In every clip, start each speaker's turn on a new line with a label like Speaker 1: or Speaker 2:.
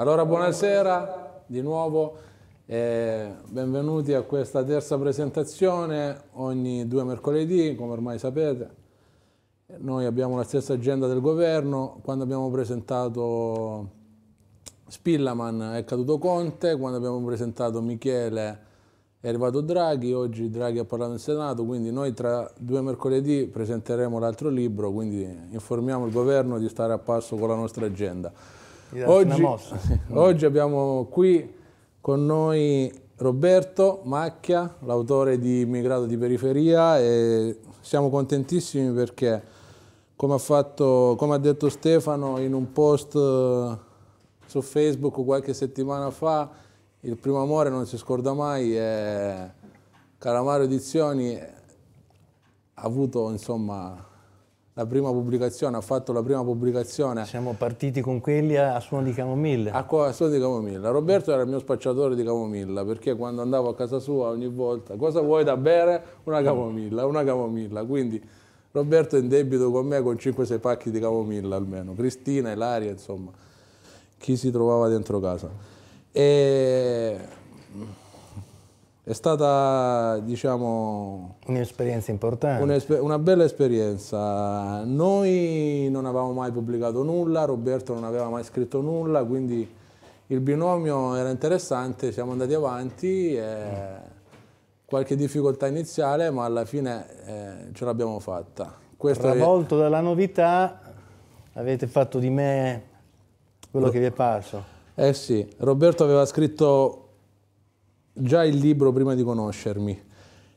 Speaker 1: Allora buonasera di nuovo e benvenuti a questa terza presentazione ogni due mercoledì, come ormai sapete. Noi abbiamo la stessa agenda del governo, quando abbiamo presentato Spillaman è caduto Conte, quando abbiamo presentato Michele è arrivato Draghi, oggi Draghi ha parlato in Senato, quindi noi tra due mercoledì presenteremo l'altro libro, quindi informiamo il governo di stare a passo con la nostra agenda. Oggi, oggi abbiamo qui con noi Roberto Macchia, l'autore di Immigrato di Periferia e siamo contentissimi perché, come ha, fatto, come ha, detto Stefano in un post eh, su Facebook qualche settimana fa, il primo amore non si scorda mai e Calamaro Edizioni ha avuto insomma la prima pubblicazione, ha fatto la prima pubblicazione. Siamo partiti con quelli a, suono di camomilla. A, a, suono di camomilla. Roberto era il mio spacciatore di camomilla perché quando andavo a casa sua ogni volta cosa vuoi da bere? Una camomilla, una camomilla. Quindi Roberto è in debito con me con 5-6 pacchi di camomilla almeno. Cristina, Ilaria, insomma, chi si trovava dentro casa. E è stata, diciamo... Un'esperienza importante. Un una bella esperienza. Noi non avevamo mai pubblicato nulla, Roberto non aveva mai scritto nulla, quindi il binomio era interessante, siamo andati avanti, eh, qualche difficoltà iniziale, ma alla fine eh, ce l'abbiamo fatta. Questo Travolto
Speaker 2: è... dalla novità, avete fatto di me quello che vi è parso.
Speaker 1: Eh sì, Roberto aveva scritto già il libro prima di conoscermi.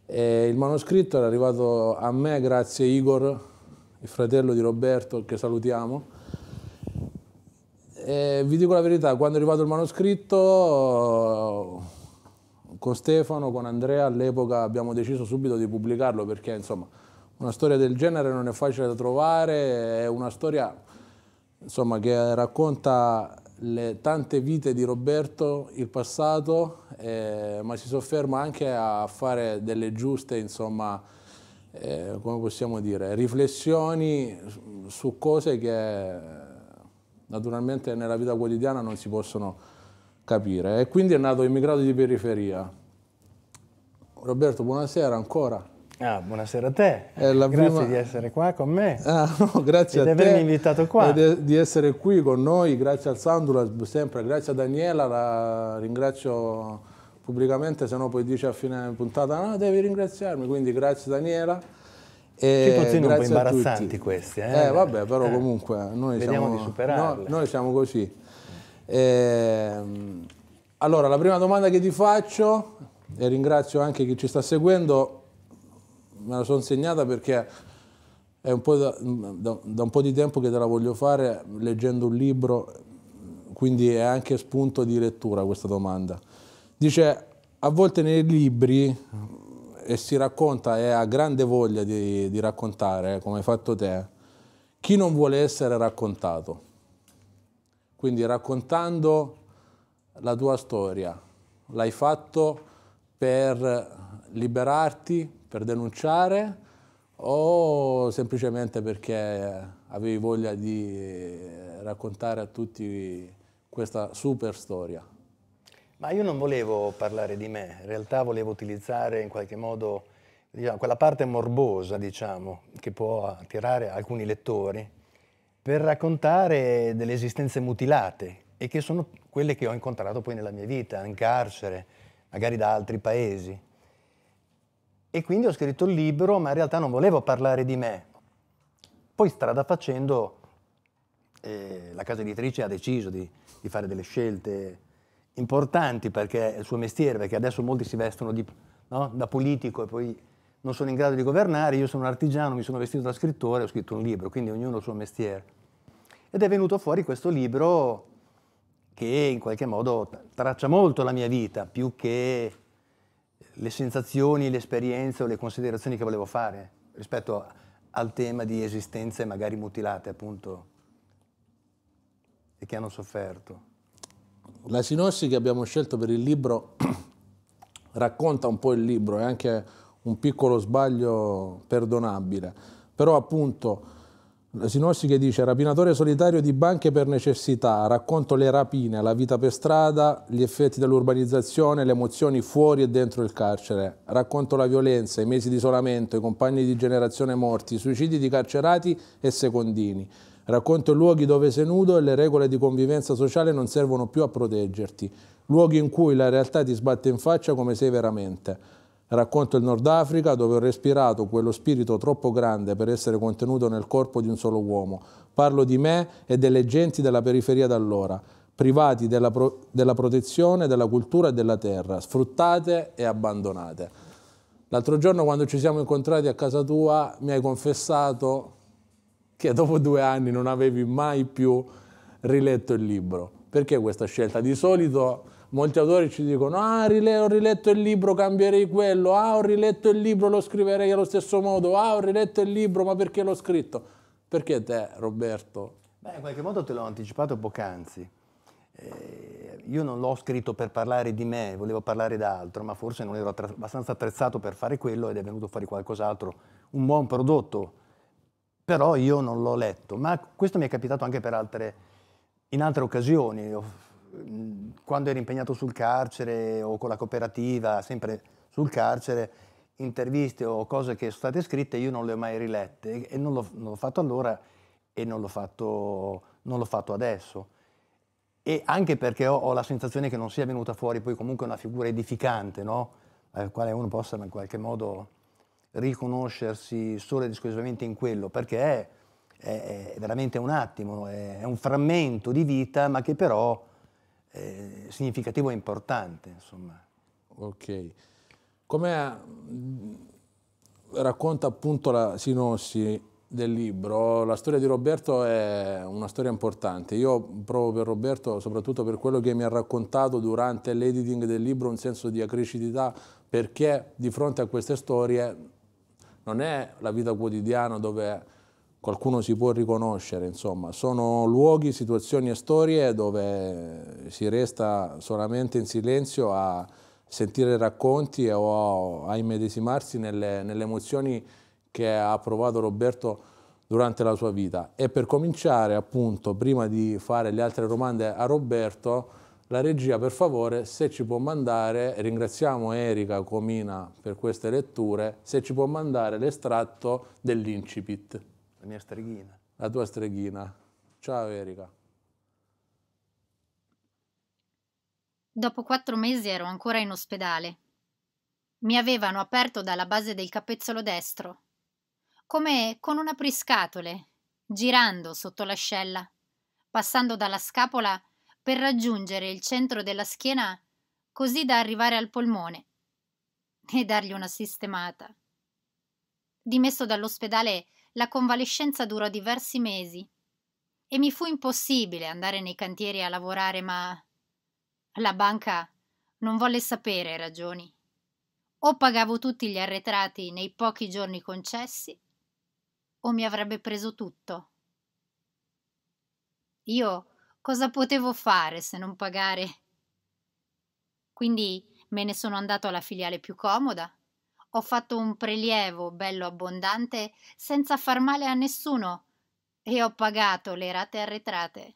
Speaker 1: E il manoscritto era arrivato a me grazie a Igor, il fratello di Roberto, che salutiamo. E vi dico la verità, quando è arrivato il manoscritto, con Stefano, con Andrea, all'epoca abbiamo deciso subito di pubblicarlo perché insomma una storia del genere non è facile da trovare, è una storia insomma, che racconta le tante vite di Roberto, il passato, eh, ma si sofferma anche a fare delle giuste, insomma, eh, come possiamo dire, riflessioni su cose che naturalmente nella vita quotidiana non si possono capire. E quindi è nato Immigrato di Periferia. Roberto, buonasera ancora. Ah, buonasera a te, grazie prima... di essere qua con me ah, no, grazie e di avermi invitato qua. E di essere qui con noi, grazie al Sandula, sempre, grazie a Daniela, la ringrazio pubblicamente, se no poi dice a fine puntata, no ah, devi ringraziarmi, quindi grazie Daniela. E Ci continui un po' imbarazzanti questi. Eh? eh vabbè, però eh. comunque eh, noi siamo, di No, noi siamo così. Eh, allora, la prima domanda che ti faccio, e ringrazio anche chi ci sta seguendo, me la sono segnata perché è un po' da, da, da, un po' di tempo che te la voglio fare leggendo un libro, quindi è anche spunto di lettura questa domanda. Dice, a volte nei libri, e si racconta, e ha grande voglia di, di raccontare, eh, come hai fatto te, chi non vuole essere raccontato. Quindi raccontando la tua storia, l'hai fatto per liberarti, per denunciare o semplicemente perché avevi voglia di eh, raccontare a tutti questa super storia? Ma io non volevo parlare di me, in realtà volevo utilizzare
Speaker 2: in qualche modo diciamo, quella parte morbosa, diciamo, che può attirare alcuni lettori, per raccontare delle esistenze mutilate e che sono quelle che ho incontrato poi nella mia vita, in carcere, magari da altri paesi. E quindi ho scritto il libro, ma in realtà non volevo parlare di me. Poi strada facendo, eh, la casa editrice ha deciso di, di, fare delle scelte importanti perché è il suo mestiere, perché adesso molti si vestono di, no? da politico e poi non sono in grado di governare, io sono un artigiano, mi sono vestito da scrittore, ho scritto un libro, quindi ognuno ha il suo mestiere. Ed è venuto fuori questo libro che in qualche modo traccia molto la mia vita, più che le sensazioni, le esperienze o le considerazioni che volevo fare rispetto al tema di esistenze magari mutilate appunto e che hanno sofferto.
Speaker 1: La sinossi che abbiamo scelto per il libro racconta un po' il libro, è anche un piccolo sbaglio perdonabile, però appunto Sinossi che dice rapinatore solitario di banche per necessità, racconto le rapine, la vita per strada, gli effetti dell'urbanizzazione, le emozioni fuori e dentro il carcere, racconto la violenza, i mesi di isolamento, i compagni di generazione morti, i suicidi di carcerati e secondini, racconto i luoghi dove sei nudo e le regole di convivenza sociale non servono più a proteggerti, luoghi in cui la realtà ti sbatte in faccia come sei veramente. Racconto il Nord Africa dove ho respirato quello spirito troppo grande per essere contenuto nel corpo di un solo uomo. Parlo di me e delle genti della periferia d'allora, privati della, pro della protezione, della cultura e della terra, sfruttate e abbandonate. L'altro giorno quando ci siamo incontrati a casa tua mi hai confessato che dopo due anni non avevi mai più riletto il libro. Perché questa scelta? Di solito Molti autori ci dicono, ah ho riletto il libro, cambierei quello, ah ho riletto il libro, lo scriverei allo stesso modo, ah ho riletto il libro, ma perché l'ho scritto? Perché te, Roberto?
Speaker 2: Beh, in qualche modo te l'ho anticipato poc'anzi. Eh, io non l'ho scritto per parlare di me, volevo parlare d'altro, ma forse non ero attra- abbastanza attrezzato per fare quello ed è venuto fuori qualcos'altro, un buon prodotto. Però io non l'ho letto, ma questo mi è capitato anche altre, in altre occasioni. Ho quando ero impegnato sul carcere o con la cooperativa, sempre sul carcere, interviste o cose che sono state scritte io non le ho mai rilette e non l'ho, non l'ho fatto allora e non l'ho fatto, non l'ho fatto adesso. E anche perché ho, ho, la sensazione che non sia venuta fuori poi comunque una figura edificante, no? alla quale uno possa in qualche modo riconoscersi solo ed esclusivamente in quello, perché è, è, è veramente un attimo, è, è un frammento di vita, ma che però
Speaker 1: eh, significativo e importante. Insomma. Ok. Come eh, racconta appunto la sinossi del libro, la storia di Roberto è una storia importante. Io provo per Roberto, soprattutto per quello che mi ha raccontato durante l'editing del libro, un senso di acricità, perché di fronte a queste storie non è la vita quotidiana dove qualcuno si può riconoscere, insomma, sono luoghi, situazioni e storie dove si resta solamente in silenzio a sentire racconti o a immedesimarsi nelle, nelle emozioni che ha provato Roberto durante la sua vita. E per cominciare, appunto, prima di fare le altre domande a Roberto, la regia per favore se ci può mandare, ringraziamo Erika Comina per queste letture, se ci può mandare l'estratto dell'incipit. La mia streghina. La tua streghina. Ciao Erika.
Speaker 3: Dopo quattro mesi ero ancora in ospedale. Mi avevano aperto dalla base del capezzolo destro, come con un apriscatole, girando sotto l'ascella, passando dalla scapola per raggiungere il centro della schiena così da arrivare al polmone e dargli una sistemata. Dimesso dall'ospedale la convalescenza durò diversi mesi e mi fu impossibile andare nei cantieri a lavorare, ma la banca non volle sapere ragioni. O pagavo tutti gli arretrati nei pochi giorni concessi, o mi avrebbe preso tutto. Io cosa potevo fare se non pagare? Quindi me ne sono andato alla filiale più comoda ho fatto un prelievo bello abbondante senza far male a nessuno e ho pagato le rate arretrate.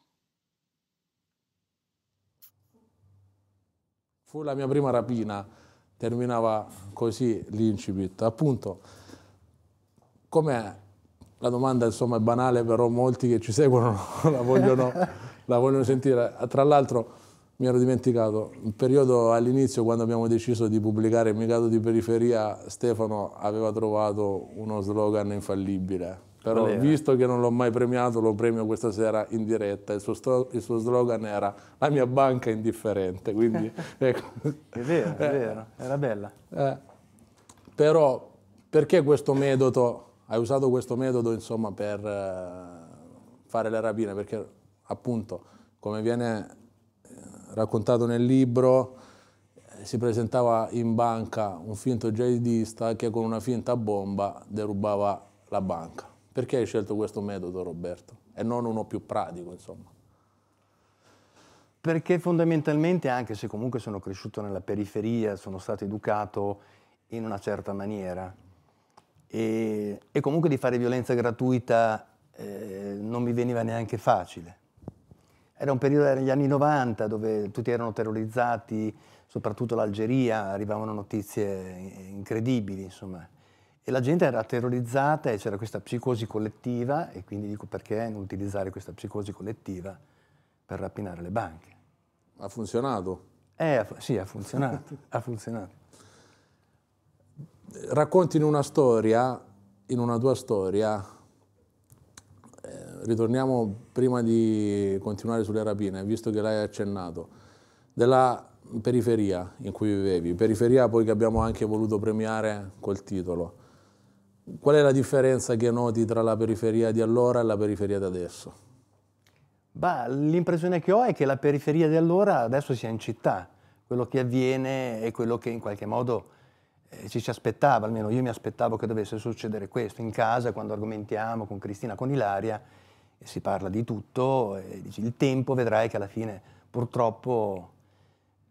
Speaker 1: Fu la mia prima rapina, terminava così l'incipit. Appunto, come la domanda insomma è banale, però molti che ci seguono la vogliono, la vogliono sentire. Tra l'altro mi ero dimenticato, un periodo all'inizio quando abbiamo deciso di pubblicare il di periferia, Stefano aveva trovato uno slogan infallibile. Però Valera. visto che non l'ho mai premiato, lo premio questa sera in diretta. Il suo, il suo slogan era la mia banca è indifferente. Quindi, ecco. È vero, è eh. vero, era bella. Eh, però perché questo metodo, hai usato questo metodo insomma, per eh, fare le rapine? Perché appunto come viene raccontato nel libro, eh, si presentava in banca un finto jihadista che con una finta bomba derubava la banca. Perché hai scelto questo metodo, Roberto? E non uno più pratico, insomma.
Speaker 2: Perché fondamentalmente, anche se comunque sono cresciuto nella periferia, sono stato educato in una certa maniera. E, e comunque di fare violenza gratuita eh, non mi veniva neanche facile. Era un periodo degli anni 90 dove tutti erano terrorizzati, soprattutto l'Algeria, arrivavano notizie incredibili, insomma. E la gente era terrorizzata e c'era questa psicosi collettiva e quindi dico perché non utilizzare questa psicosi collettiva per rapinare le banche.
Speaker 1: Ha funzionato? Eh, sì, ha funzionato, ha funzionato. Racconti in una storia, in una tua storia, ritorniamo prima di continuare sulle rapine, visto che l'hai accennato, della periferia in cui vivevi, periferia poi che abbiamo anche voluto premiare col titolo. Qual è la differenza che noti tra la periferia di allora e la periferia di adesso?
Speaker 2: l'impressione che ho è che la periferia di allora adesso sia in città, quello che avviene è quello che in qualche modo eh, ci si aspettava, almeno io mi aspettavo che dovesse succedere questo in casa quando argomentiamo con Cristina, con Ilaria, e si parla di tutto e dici il tempo vedrai che alla fine purtroppo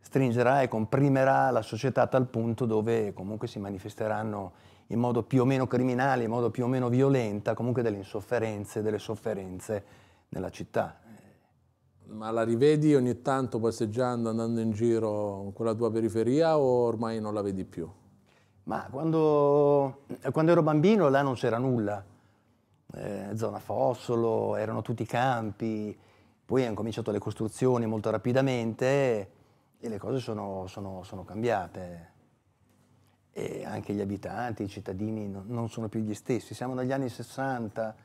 Speaker 2: stringerà e comprimerà la società a tal punto dove comunque si manifesteranno in modo più o meno criminale, in modo più o meno violenta, comunque delle insofferenze,
Speaker 1: delle sofferenze nella città. Ma la rivedi ogni tanto passeggiando, andando in giro con quella tua periferia o ormai non la vedi più? Ma quando, quando ero bambino là non c'era nulla eh, zona
Speaker 2: Fossolo, erano tutti campi, poi hanno cominciato le costruzioni molto rapidamente e le cose sono, sono, sono cambiate. E anche gli abitanti, i cittadini no, non sono più gli stessi. Siamo negli anni 60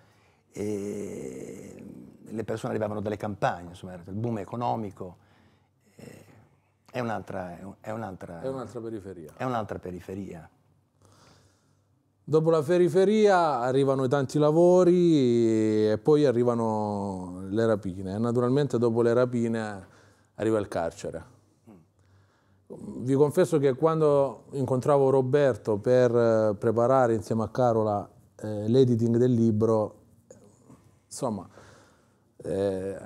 Speaker 2: e le persone arrivavano dalle campagne, insomma, era il boom economico.
Speaker 1: Eh, è un'altra, è un'altra, è un'altra periferia. È un'altra periferia. Dopo la periferia arrivano i tanti lavori e poi arrivano le rapine. Naturalmente dopo le rapine arriva il carcere. Vi confesso che quando incontravo Roberto per eh, preparare insieme a Carola eh, l'editing del libro, insomma, eh,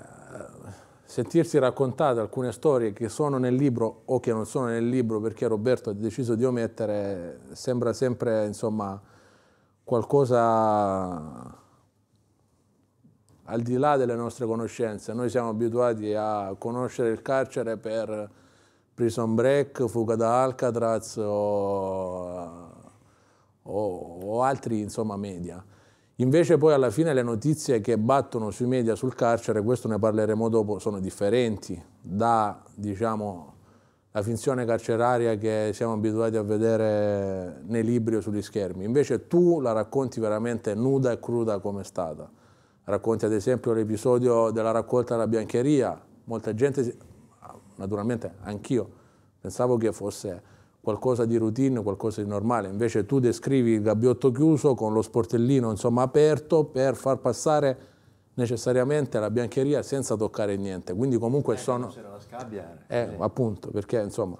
Speaker 1: sentirsi raccontate alcune storie che sono nel libro o che non sono nel libro perché Roberto ha deciso di omettere sembra sempre, insomma, qualcosa al di là delle nostre conoscenze. Noi siamo abituati a conoscere il carcere per prison break, fuga da Alcatraz o, o, o altri insomma, media. Invece poi alla fine le notizie che battono sui media sul carcere, questo ne parleremo dopo, sono differenti da diciamo, la finzione carceraria che siamo abituati a vedere nei libri o sugli schermi. Invece tu la racconti veramente nuda e cruda come è stata. Racconti ad esempio l'episodio della raccolta alla biancheria. Molta gente, naturalmente anch'io, pensavo che fosse qualcosa di routine, qualcosa di normale. Invece tu descrivi il gabbiotto chiuso con lo sportellino insomma, aperto per far passare necessariamente la biancheria senza toccare niente. Quindi comunque eh, sono... C'era la scabbia. Eh, eh, appunto, perché insomma...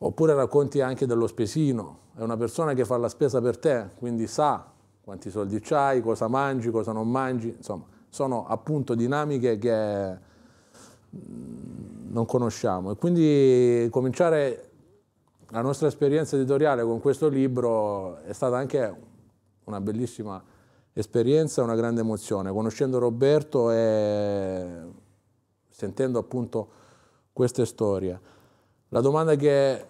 Speaker 1: Oppure racconti anche dello spesino. È una persona che fa la spesa per te, quindi sa quanti soldi hai, cosa mangi, cosa non mangi. Insomma, sono appunto dinamiche che mm, non conosciamo. E quindi cominciare la nostra esperienza editoriale con questo libro è stata anche una bellissima esperienza, una grande emozione. Conoscendo Roberto e sentendo appunto queste storie. La domanda che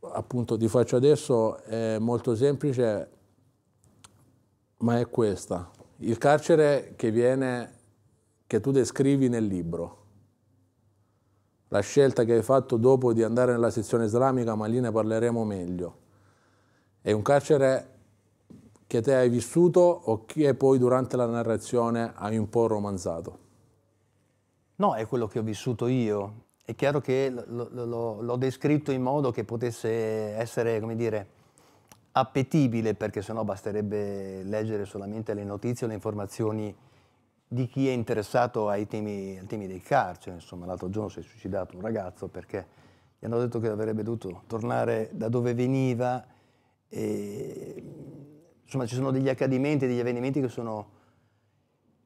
Speaker 1: appunto ti faccio adesso è molto semplice, ma è questa. Il carcere che viene, che tu descrivi nel libro, la scelta che hai fatto dopo di andare nella sezione islamica, ma lì ne parleremo meglio, è un carcere che te hai vissuto o che poi durante la narrazione hai un po' romanzato?
Speaker 2: No, è quello che ho vissuto io. È chiaro che l'ho descritto in modo che potesse essere, come dire, appetibile, perché sennò basterebbe leggere solamente le notizie, le informazioni di chi è interessato ai temi, ai temi del carcere. Cioè, insomma, l'altro giorno si è suicidato un ragazzo perché gli hanno detto che avrebbe dovuto tornare da dove veniva e insomma ci sono degli accadimenti, degli avvenimenti che sono,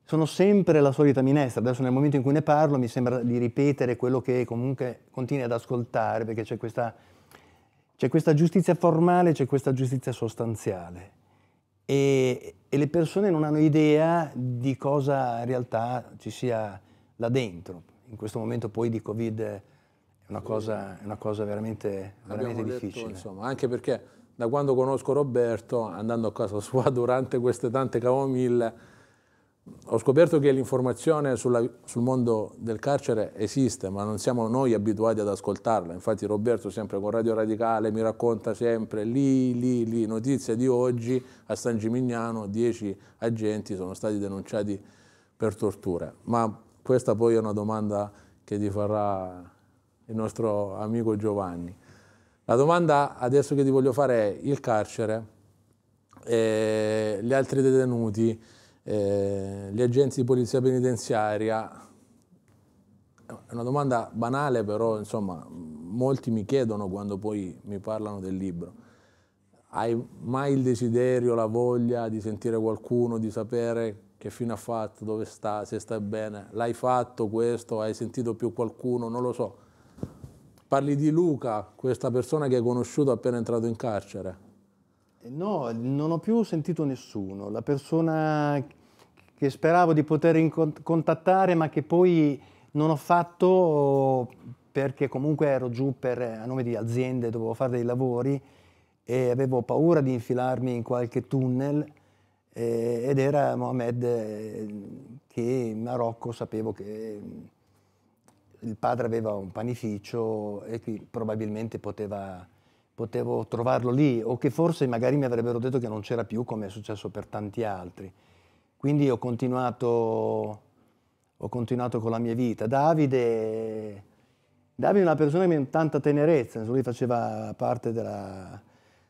Speaker 2: sono sempre la solita minestra. Adesso nel momento in cui ne parlo mi sembra di ripetere quello che comunque continui ad ascoltare perché c'è questa, c'è questa giustizia formale, c'è questa giustizia sostanziale. E, e, le persone non hanno idea di cosa in realtà ci sia là dentro. In questo momento poi di Covid è
Speaker 1: una cosa, una cosa veramente, veramente detto, difficile. Insomma, anche perché da quando conosco Roberto, andando a casa sua durante queste tante camomille, ho scoperto che l'informazione sulla, sul mondo del carcere esiste, ma non siamo noi abituati ad ascoltarla. Infatti Roberto sempre con Radio Radicale mi racconta sempre lì, lì, lì, notizie di oggi a San Gimignano, dieci agenti sono stati denunciati per torture. Ma questa poi è una domanda che ti farà il nostro amico Giovanni. La domanda adesso che ti voglio fare è il carcere, eh, gli altri detenuti, eh, gli agenti di polizia penitenziaria. È una domanda banale però, insomma, molti mi chiedono quando poi mi parlano del libro. Hai mai il desiderio, la voglia di sentire qualcuno, di sapere che fine ha fatto, dove sta, se sta bene? L'hai fatto questo? Hai sentito più qualcuno? Non lo so Parli di Luca, questa persona che hai conosciuto appena entrato in carcere?
Speaker 2: No, non ho più sentito nessuno. La persona che speravo di poter contattare ma che poi non ho fatto perché comunque ero giù per, a nome di aziende, dovevo fare dei lavori e avevo paura di infilarmi in qualche tunnel eh, ed era Mohamed eh, che in Marocco sapevo che il padre aveva un panificio e qui probabilmente poteva, potevo trovarlo lì o che forse magari mi avrebbero detto che non c'era più come è successo per tanti altri. Quindi ho continuato, ho continuato con la mia vita. Davide, Davide è una persona che mi ha tanta tenerezza, lui faceva parte della,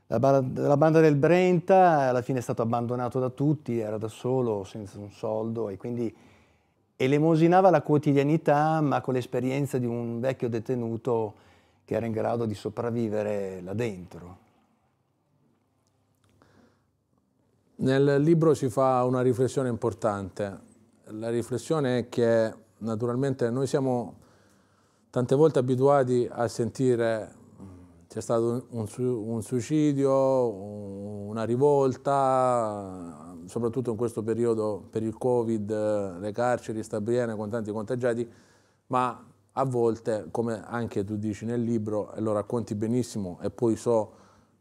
Speaker 2: della banda del Brenta, alla fine è stato abbandonato da tutti, era da solo, senza un soldo e quindi elemosinava la quotidianità, ma con l'esperienza di un vecchio
Speaker 1: detenuto che era in grado di sopravvivere là dentro. Nel libro si fa una riflessione importante. La riflessione è che naturalmente noi siamo tante volte abituati a sentire c'è stato un, un, suicidio, una rivolta, soprattutto in questo periodo per il Covid, eh, le carceri, sta bene con tanti contagiati, ma a volte, come anche tu dici nel libro, e lo racconti benissimo e poi so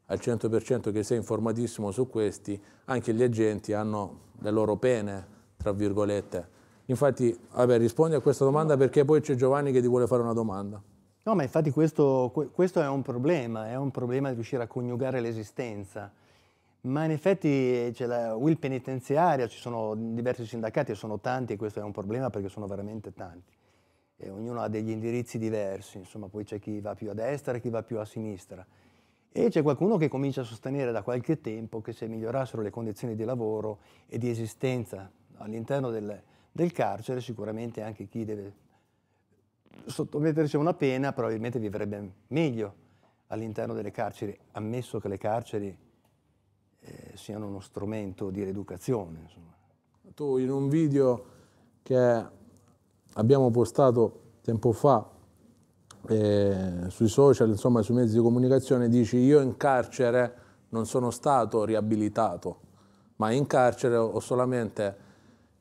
Speaker 1: al 100% che sei informatissimo su questi, anche gli agenti hanno le loro pene, tra virgolette. Infatti, vabbè, rispondi a questa domanda perché poi c'è Giovanni che ti vuole fare una domanda.
Speaker 2: No, ma infatti questo, questo è un problema, è un problema di riuscire a coniugare l'esistenza ma in effetti eh, c'è la Will penitenziaria, ci sono diversi sindacati e sono tanti e questo è un problema perché sono veramente tanti. E ognuno ha degli indirizzi diversi, insomma poi c'è chi va più a destra e chi va più a sinistra. E c'è qualcuno che comincia a sostenere da qualche tempo che se migliorassero le condizioni di lavoro e di esistenza all'interno del, del carcere, sicuramente anche chi deve sottomettersi a una pena probabilmente vivrebbe meglio all'interno delle carceri, ammesso che le carceri eh, siano uno strumento di rieducazione. Insomma.
Speaker 1: Tu in un video che abbiamo postato tempo fa eh, sui social, insomma sui mezzi di comunicazione, dici io in carcere non sono stato riabilitato, ma in carcere ho solamente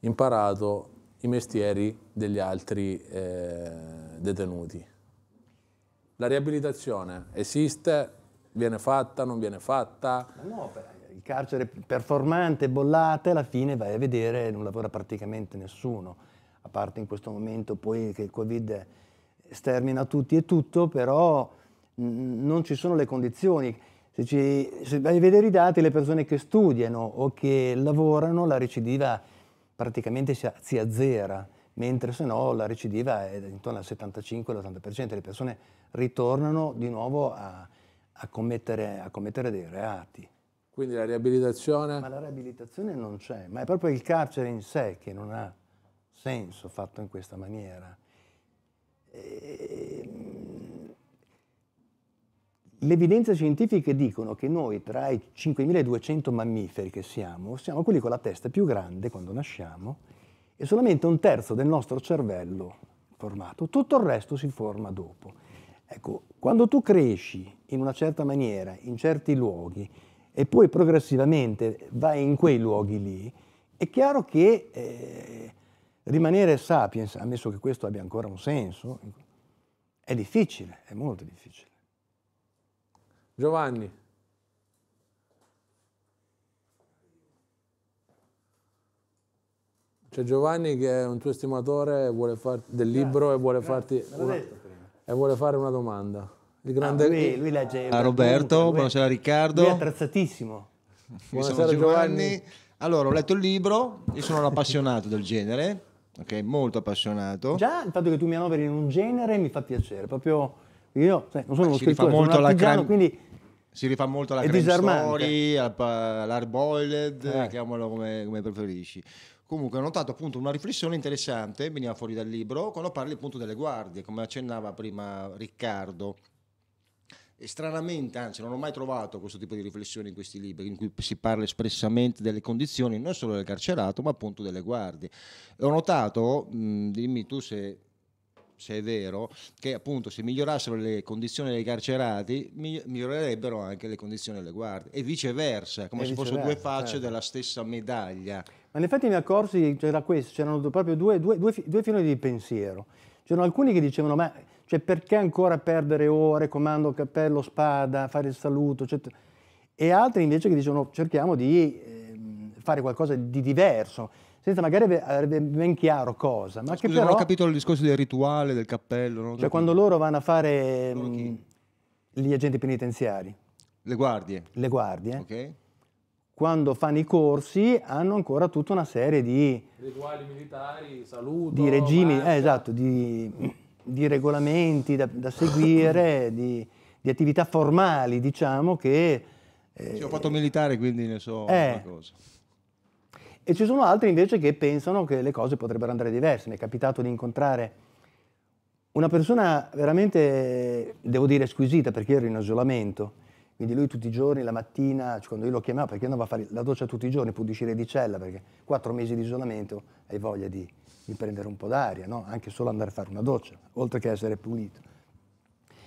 Speaker 1: imparato i mestieri degli altri eh, detenuti. La riabilitazione esiste, viene fatta, non viene fatta? È un'opera,
Speaker 2: il carcere performante, bollate, alla fine vai a vedere, e non lavora praticamente nessuno, a parte in questo momento poi che il Covid stermina tutti e tutto, però non ci sono le condizioni. Se, ci, se vai a vedere i dati, le persone che studiano o che lavorano, la recidiva praticamente si, si azzera, mentre se no la recidiva è intorno al 75-80%, le persone ritornano di nuovo a, a, commettere, a commettere dei reati. Quindi la riabilitazione? Ma la riabilitazione non c'è, ma è proprio il carcere in sé che non ha senso fatto in questa maniera. Ehm, Le evidenze scientifiche dicono che noi tra i 5200 mammiferi che siamo, siamo quelli con la testa più grande quando nasciamo e solamente un terzo del nostro cervello formato, tutto il resto si forma dopo. Ecco, quando tu cresci in una certa maniera, in certi luoghi, e poi progressivamente vai in quei luoghi lì, è chiaro che eh, rimanere sapiens, ammesso che questo abbia ancora un senso, è difficile,
Speaker 1: è molto difficile. Giovanni. C'è Giovanni che è un tuo estimatore vuole far, del libro Grazie. e vuole, farti una, e vuole fare una domanda. Il grande... Ah, lui, lui la... A ah, Roberto, lui, buonasera
Speaker 4: Riccardo. Lui è
Speaker 2: attrezzatissimo. buonasera Giovanni. Giovanni.
Speaker 4: Allora, ho letto il libro, io sono un appassionato del genere,
Speaker 2: ok, molto appassionato. Già il fatto che tu mi annoveri in un genere mi fa piacere, proprio io cioè, non sono uno scrittore, sono un artigiano, crem... quindi si rifà molto alla creme story,
Speaker 4: all'hard eh. chiamalo come, come, preferisci. Comunque ho notato appunto una riflessione interessante, veniva fuori dal libro, quando parli appunto delle guardie, come accennava prima Riccardo. E stranamente, anzi, non ho mai trovato questo tipo di riflessione in questi libri, in cui si parla espressamente delle condizioni non solo del carcerato, ma appunto delle guardie. E ho notato, mh, dimmi tu se se è vero, che appunto se migliorassero le condizioni dei carcerati, migliorerebbero anche le condizioni delle guardie e viceversa, come e se fossero due facce certo. della stessa medaglia.
Speaker 2: Ma in effetti mi accorsi c'era questo, c'erano proprio due, due, due, due filoni di pensiero. C'erano alcuni che dicevano, ma cioè perché ancora perdere ore, comando, cappello, spada, fare il saluto, eccetera. E altri invece che dicono cerchiamo di eh, fare qualcosa di diverso, senza magari avere ben chiaro cosa. Ma Scusi, che però, non ho capito
Speaker 4: il discorso del rituale, del cappello. No? Cioè quando
Speaker 2: loro vanno a fare mh, gli agenti penitenziari. Le guardie. Le guardie. Okay quando fanno i corsi hanno ancora tutta una serie di
Speaker 1: rituali militari, saluti, di regimi, eh, esatto,
Speaker 2: di di regolamenti da, da seguire, di, di, attività formali, diciamo che... Eh, sì, ho fatto militare,
Speaker 4: quindi ne so eh, cosa.
Speaker 2: E ci sono altri invece che pensano che le cose potrebbero andare diverse. Mi è capitato di incontrare una persona veramente, devo dire, squisita, perché ero in isolamento. Quindi lui tutti i giorni, la mattina, quando io lo chiamavo, perché andava a fare la doccia tutti i giorni, pur uscire di cella, perché quattro mesi di isolamento hai voglia di, di prendere un po' d'aria, no? anche solo andare a fare una doccia, oltre che essere pulito.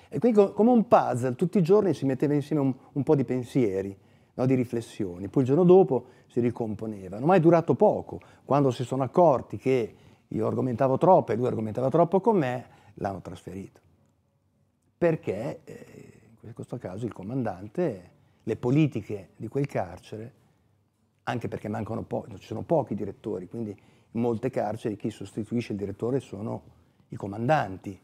Speaker 2: E quindi come un puzzle tutti i giorni si metteva insieme un, un po' di pensieri, no? di riflessioni, poi il giorno dopo si ricomponeva. Non è mai durato poco, quando si sono accorti che io argomentavo troppo e lui argomentava troppo con me, l'hanno trasferito. Perché eh, in questo caso il comandante, le politiche di quel carcere, anche perché mancano pochi, ci sono pochi direttori, quindi molte carceri chi sostituisce il direttore sono i comandanti.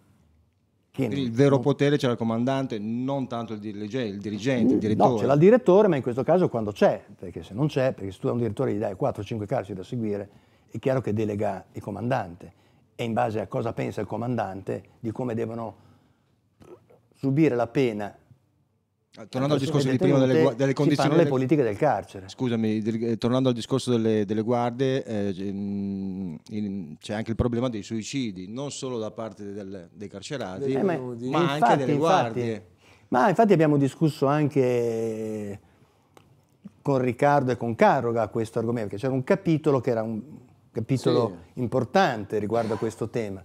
Speaker 2: il vero
Speaker 4: potere c'è il comandante, non tanto il, dirige, il dirigente, il direttore. No, c'era il
Speaker 2: direttore, ma in questo caso quando c'è, perché se non c'è, perché se tu a un direttore gli dai 4-5 carceri da seguire, è chiaro che delega il comandante e in base a cosa pensa il comandante di come devono subire la pena eh, tornando al discorso di prima delle, delle condizioni... Delle, le politiche del carcere.
Speaker 4: Scusami, del, eh, tornando al discorso delle, delle guardie, eh, in, in, c'è anche il problema dei suicidi, non solo da parte del, dei carcerati, eh, ma, ma infatti, anche
Speaker 2: delle guardie. Infatti, ma infatti abbiamo discusso anche con Riccardo e con Carroga questo argomento, perché c'era un capitolo che era un capitolo sì. importante riguardo a questo tema,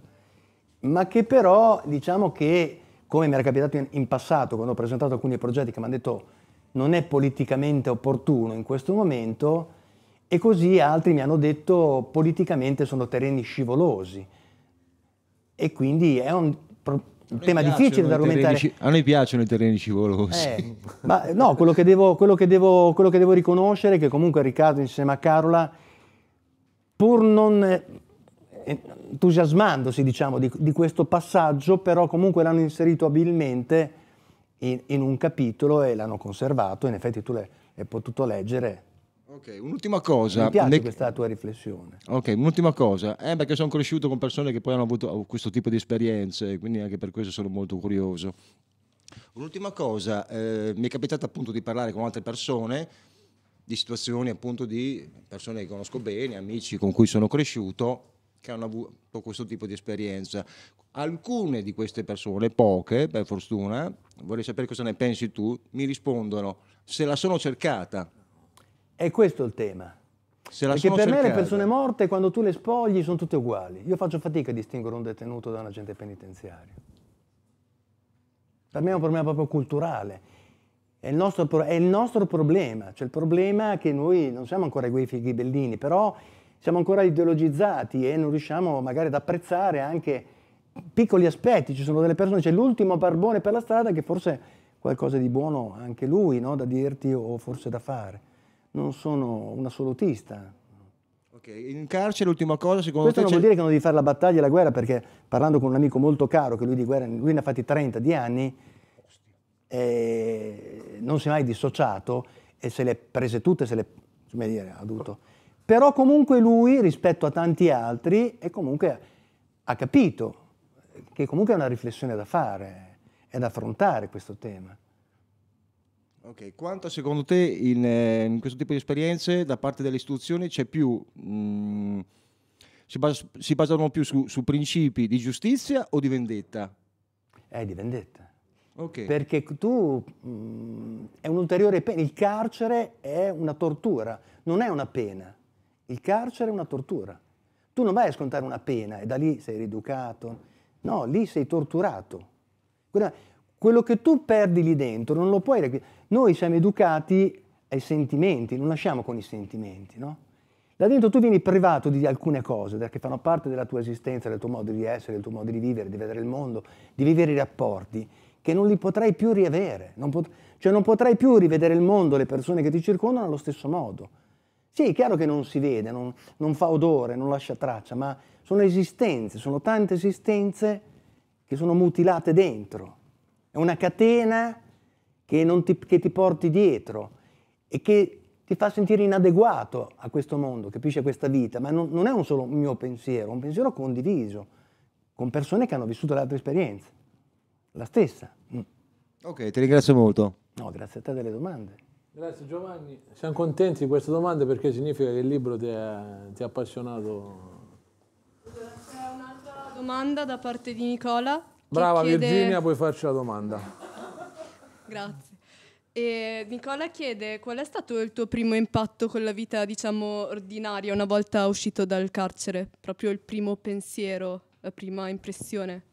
Speaker 2: ma che però diciamo che come mi era capitato in, in passato quando ho presentato alcuni progetti che mi hanno detto non è politicamente opportuno in questo momento e così altri mi hanno detto politicamente sono terreni scivolosi e quindi è un tema difficile da argomentare. Terreni,
Speaker 4: a noi piacciono i terreni scivolosi.
Speaker 2: Eh, ma no, quello che, devo, quello, che devo, quello che devo riconoscere è che comunque Riccardo insieme a Carola, pur non entusiasmandosi diciamo, di, di, questo passaggio, però comunque l'hanno inserito abilmente in, in un capitolo e l'hanno conservato, in effetti tu l'hai potuto leggere. Ok,
Speaker 4: un'ultima cosa. Mi piace Le...
Speaker 2: questa tua riflessione.
Speaker 4: Ok, un'ultima cosa. Eh, perché sono cresciuto con persone che poi hanno avuto uh, questo tipo di esperienze, quindi anche per questo sono molto curioso. Un'ultima cosa, eh, mi è capitato appunto di parlare con altre persone di situazioni appunto di persone che conosco bene, amici con cui sono cresciuto che hanno avuto questo tipo di esperienza. Alcune di queste persone, poche per fortuna, vorrei sapere cosa ne pensi tu, mi rispondono se la sono cercata.
Speaker 2: È questo il tema.
Speaker 4: Se la Perché per cercata. me le persone
Speaker 2: morte, quando tu le spogli, sono tutte uguali. Io faccio fatica a distinguere un detenuto da un agente penitenziario. Per me è un problema proprio culturale. È il, nostro, è il nostro problema, cioè il problema che noi non siamo ancora quei fighi bellini, però siamo ancora ideologizzati e non riusciamo magari ad apprezzare anche piccoli aspetti. Ci sono delle persone, c'è l'ultimo barbone per la strada che forse qualcosa di buono anche lui no? da dirti o forse da fare. Non sono un assolutista.
Speaker 4: Ok, in carcere l'ultima cosa secondo Questo te... Questo non vuol dire
Speaker 2: che non devi fare la battaglia e la guerra perché parlando con un amico molto caro che lui di guerra, lui ne ha fatti 30 di anni, eh, non si è mai dissociato e se le prese tutte, se le, come dire, ha dovuto però comunque lui rispetto a tanti altri comunque, ha capito che comunque è una riflessione da fare, e da affrontare questo tema.
Speaker 4: Ok, quanto secondo te in, eh, in questo tipo di esperienze da parte delle istituzioni c'è più... Mh, mm, si, bas- si, basano più su, su, principi di giustizia o di vendetta? È eh, di vendetta.
Speaker 2: Okay. Perché tu mh, mm, è un pena, il carcere è una tortura, non è una pena. Il carcere è una tortura. Tu non vai a scontare una pena e da lì sei rieducato. No, lì sei torturato. Quello che tu perdi lì dentro non lo puoi Noi siamo educati ai sentimenti, non nasciamo con i sentimenti, no? Là dentro tu vieni privato di alcune cose che fanno parte della tua esistenza, del tuo modo di essere, del tuo modo di vivere, di vedere il mondo, di vivere i rapporti, che non li potrai più riavere. Non pot cioè non potrai più rivedere il mondo, le persone che ti circondano allo stesso modo. Sì, è chiaro che non si vede, non, non fa odore, non lascia traccia, ma sono esistenze, sono tante esistenze che sono mutilate dentro. È una catena che, ti, che ti porti dietro e che ti fa sentire inadeguato a questo mondo, capisci, a questa vita, ma non, non è un solo mio pensiero, è un pensiero condiviso con persone che hanno vissuto le altre esperienze, la stessa.
Speaker 1: Mm. Ok, ti ringrazio molto. No, grazie a te delle domande. Grazie Giovanni. Siamo contenti di questa domanda perché significa che il libro ti ha appassionato. C'è
Speaker 5: un'altra domanda da parte di Nicola. Brava chiede... Virginia,
Speaker 1: puoi farci la domanda.
Speaker 5: Grazie. E Nicola chiede qual è stato il tuo primo impatto con la vita, diciamo, ordinaria una volta uscito dal carcere? Proprio il primo pensiero, la prima impressione?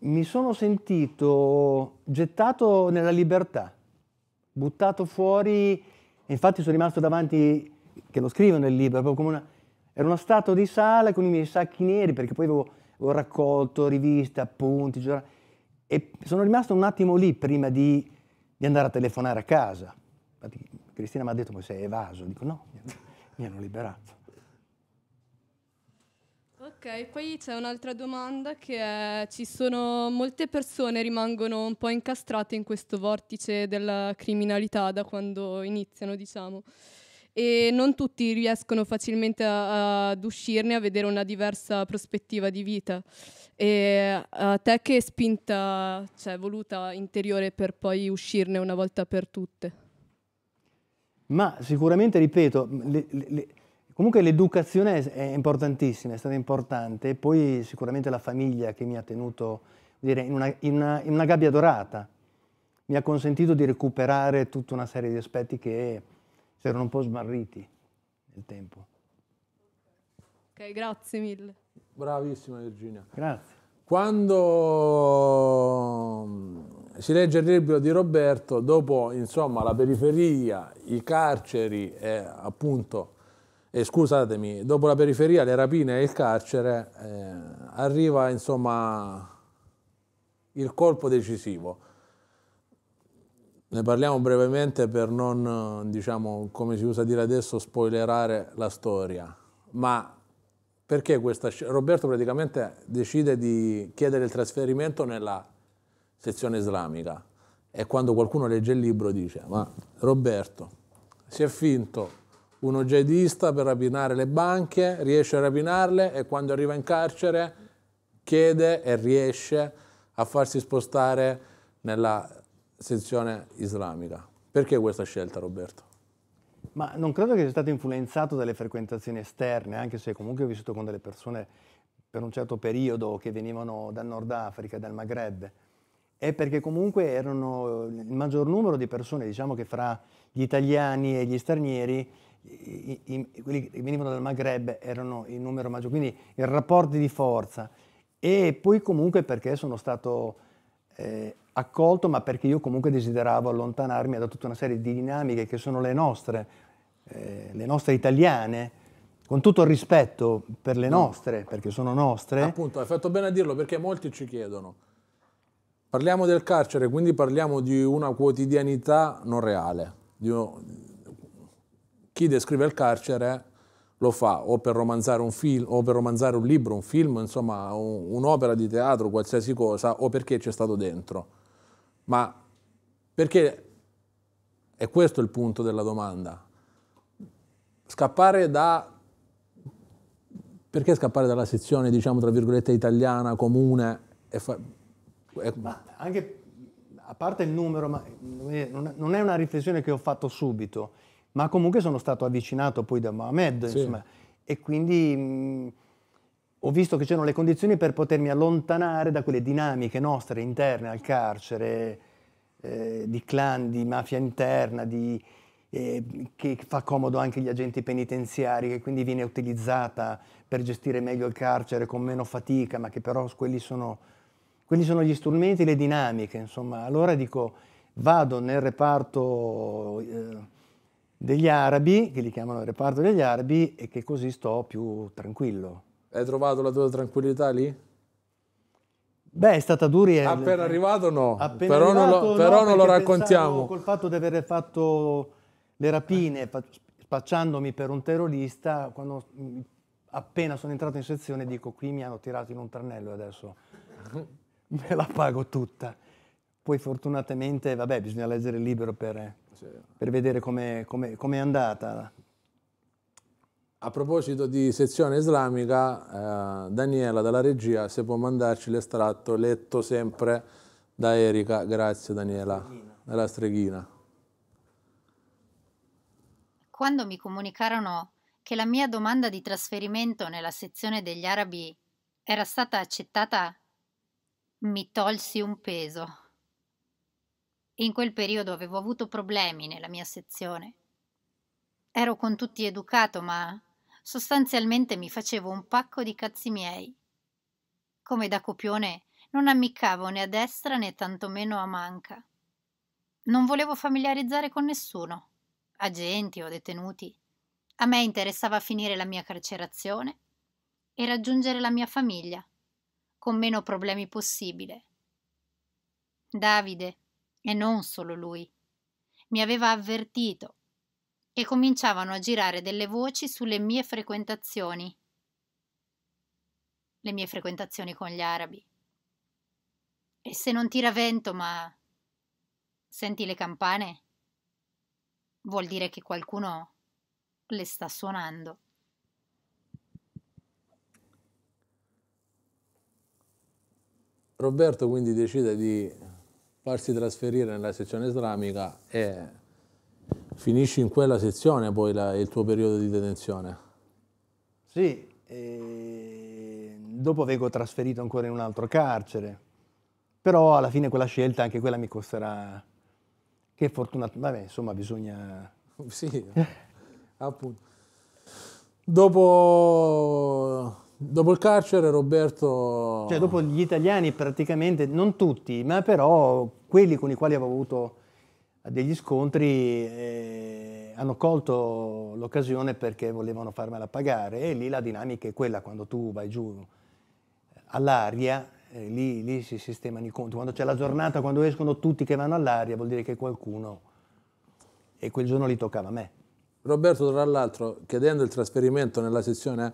Speaker 2: Mi sono sentito gettato nella libertà buttato fuori, e infatti sono rimasto davanti, che lo scrivo nel libro, una, era una stato di sale con i miei sacchi neri, perché poi avevo, avevo raccolto riviste, appunti, giornali, e sono rimasto un attimo lì prima di, di andare a telefonare a casa. Infatti, Cristina mi ha detto, ma sei evaso? Dico, no, mi hanno liberato.
Speaker 5: Ok, poi c'è un'altra domanda che è, ci sono molte persone rimangono un po' incastrate in questo vortice della criminalità da quando iniziano, diciamo, e non tutti riescono facilmente a, a, ad uscirne, a vedere una diversa prospettiva di vita. E a te che spinta, cioè voluta interiore per poi uscirne una volta per tutte?
Speaker 2: Ma sicuramente, ripeto, le, le, le Comunque l'educazione è importantissima, è stata importante, poi sicuramente la famiglia che mi ha tenuto dire, in, una, in, una, in, una, gabbia dorata, mi ha consentito di recuperare tutta una serie di aspetti che si erano un po' smarriti nel tempo.
Speaker 5: Ok, grazie mille.
Speaker 1: Bravissima Virginia. Grazie. Quando mm, si legge il libro di Roberto, dopo insomma, la periferia, i carceri e appunto e scusatemi, dopo la periferia, le rapine e il carcere, eh, arriva insomma il colpo decisivo. Ne parliamo brevemente per non, diciamo, come si usa dire adesso, spoilerare la storia. Ma perché questa scelta? Roberto praticamente decide di chiedere il trasferimento nella sezione islamica e quando qualcuno legge il libro dice, ma Roberto, si è finto uno jihadista per rapinare le banche, riesce a rapinarle e quando arriva in carcere chiede e riesce a farsi spostare nella sezione islamica. Perché questa scelta Roberto?
Speaker 2: Ma non credo che sia stato influenzato dalle frequentazioni esterne, anche se comunque ho vissuto con delle persone per un certo periodo che venivano dal Nord Africa, dal Maghreb, è perché comunque erano il maggior numero di persone, diciamo che fra gli italiani e gli stranieri i, i, quelli che venivano dal Maghreb erano in numero maggiore, quindi il rapporto di forza e poi comunque perché sono stato eh, accolto, ma perché io comunque desideravo allontanarmi da tutta una serie di dinamiche che sono le nostre, eh, le nostre italiane, con tutto il rispetto per le mm. nostre,
Speaker 1: perché sono nostre. Appunto, hai fatto bene a dirlo perché molti ci chiedono. Parliamo del carcere, quindi parliamo di una quotidianità non reale, di, chi descrive il carcere lo fa o per romanzare un film o per romanzare un libro, un film, insomma un'opera di teatro, qualsiasi cosa, o perché c'è stato dentro. Ma perché è questo il punto della domanda. Scappare da perché scappare dalla sezione, diciamo, tra virgolette, italiana, comune? Fa... È... Ma
Speaker 2: anche a parte il numero, ma
Speaker 1: non è una riflessione che ho fatto subito
Speaker 2: ma comunque sono stato avvicinato poi da Mohamed, sì. insomma, e quindi mh, ho visto che c'erano le condizioni per potermi allontanare da quelle dinamiche nostre interne al carcere, eh, di clan, di mafia interna, di, eh, che fa comodo anche gli agenti penitenziari, che quindi viene utilizzata per gestire meglio il carcere con meno fatica, ma che però quelli sono, quelli sono gli strumenti, le dinamiche, insomma. Allora dico, vado nel reparto... Eh, degli arabi, che li chiamano il reparto degli arabi, e che così sto più tranquillo.
Speaker 1: Hai trovato la tua tranquillità lì?
Speaker 2: Beh, è stata duri. Eh. Appena
Speaker 1: arrivato no, Appena però, arrivato, non lo, però no, non lo raccontiamo. Col
Speaker 2: fatto di aver fatto le rapine, spacciandomi per un terrorista, quando mm, appena sono entrato in sezione dico qui mi hanno tirato in un tranello adesso me la pago tutta. Poi fortunatamente, vabbè, bisogna leggere il libro per eh, per vedere com'è, com'è,
Speaker 1: com'è andata. A proposito di sezione islamica, eh, Daniela dalla regia, se può mandarci l'estratto letto sempre da Erika, grazie Daniela, della streghina.
Speaker 3: Quando mi comunicarono che la mia domanda di trasferimento nella sezione degli arabi era stata accettata, mi tolsi un peso. In quel periodo avevo avuto problemi nella mia sezione. Ero con tutti educato, ma sostanzialmente mi facevo un pacco di cazzi miei. Come da copione non ammiccavo né a destra né tantomeno a manca. Non volevo familiarizzare con nessuno, agenti o detenuti. A me interessava finire la mia carcerazione e raggiungere la mia famiglia, con meno problemi possibile. Davide e non solo lui. Mi aveva avvertito e cominciavano a girare delle voci sulle mie frequentazioni. Le mie frequentazioni con gli arabi. E se non tira vento, ma... Senti le campane? Vuol dire che qualcuno le sta suonando.
Speaker 1: Roberto quindi decide di farsi trasferire nella sezione islamica e finisci in quella sezione poi la, il tuo periodo di detenzione. Sì,
Speaker 2: ehm, dopo vengo trasferito ancora in un altro carcere, però alla fine quella scelta anche quella mi costerà, che fortuna, vabbè insomma bisogna... Sì,
Speaker 1: appunto. Dopo
Speaker 2: Dopo il carcere Roberto... Cioè dopo gli italiani praticamente, non tutti, ma però quelli con i quali avevo avuto degli scontri eh, hanno colto l'occasione perché volevano farmela pagare e lì la dinamica è quella, quando tu vai giù all'aria, eh, lì, lì, si sistemano i conti. Quando c'è la giornata,
Speaker 1: quando escono tutti che vanno all'aria, vuol dire che qualcuno... E quel giorno lì toccava a me. Roberto, tra l'altro, chiedendo il trasferimento nella sezione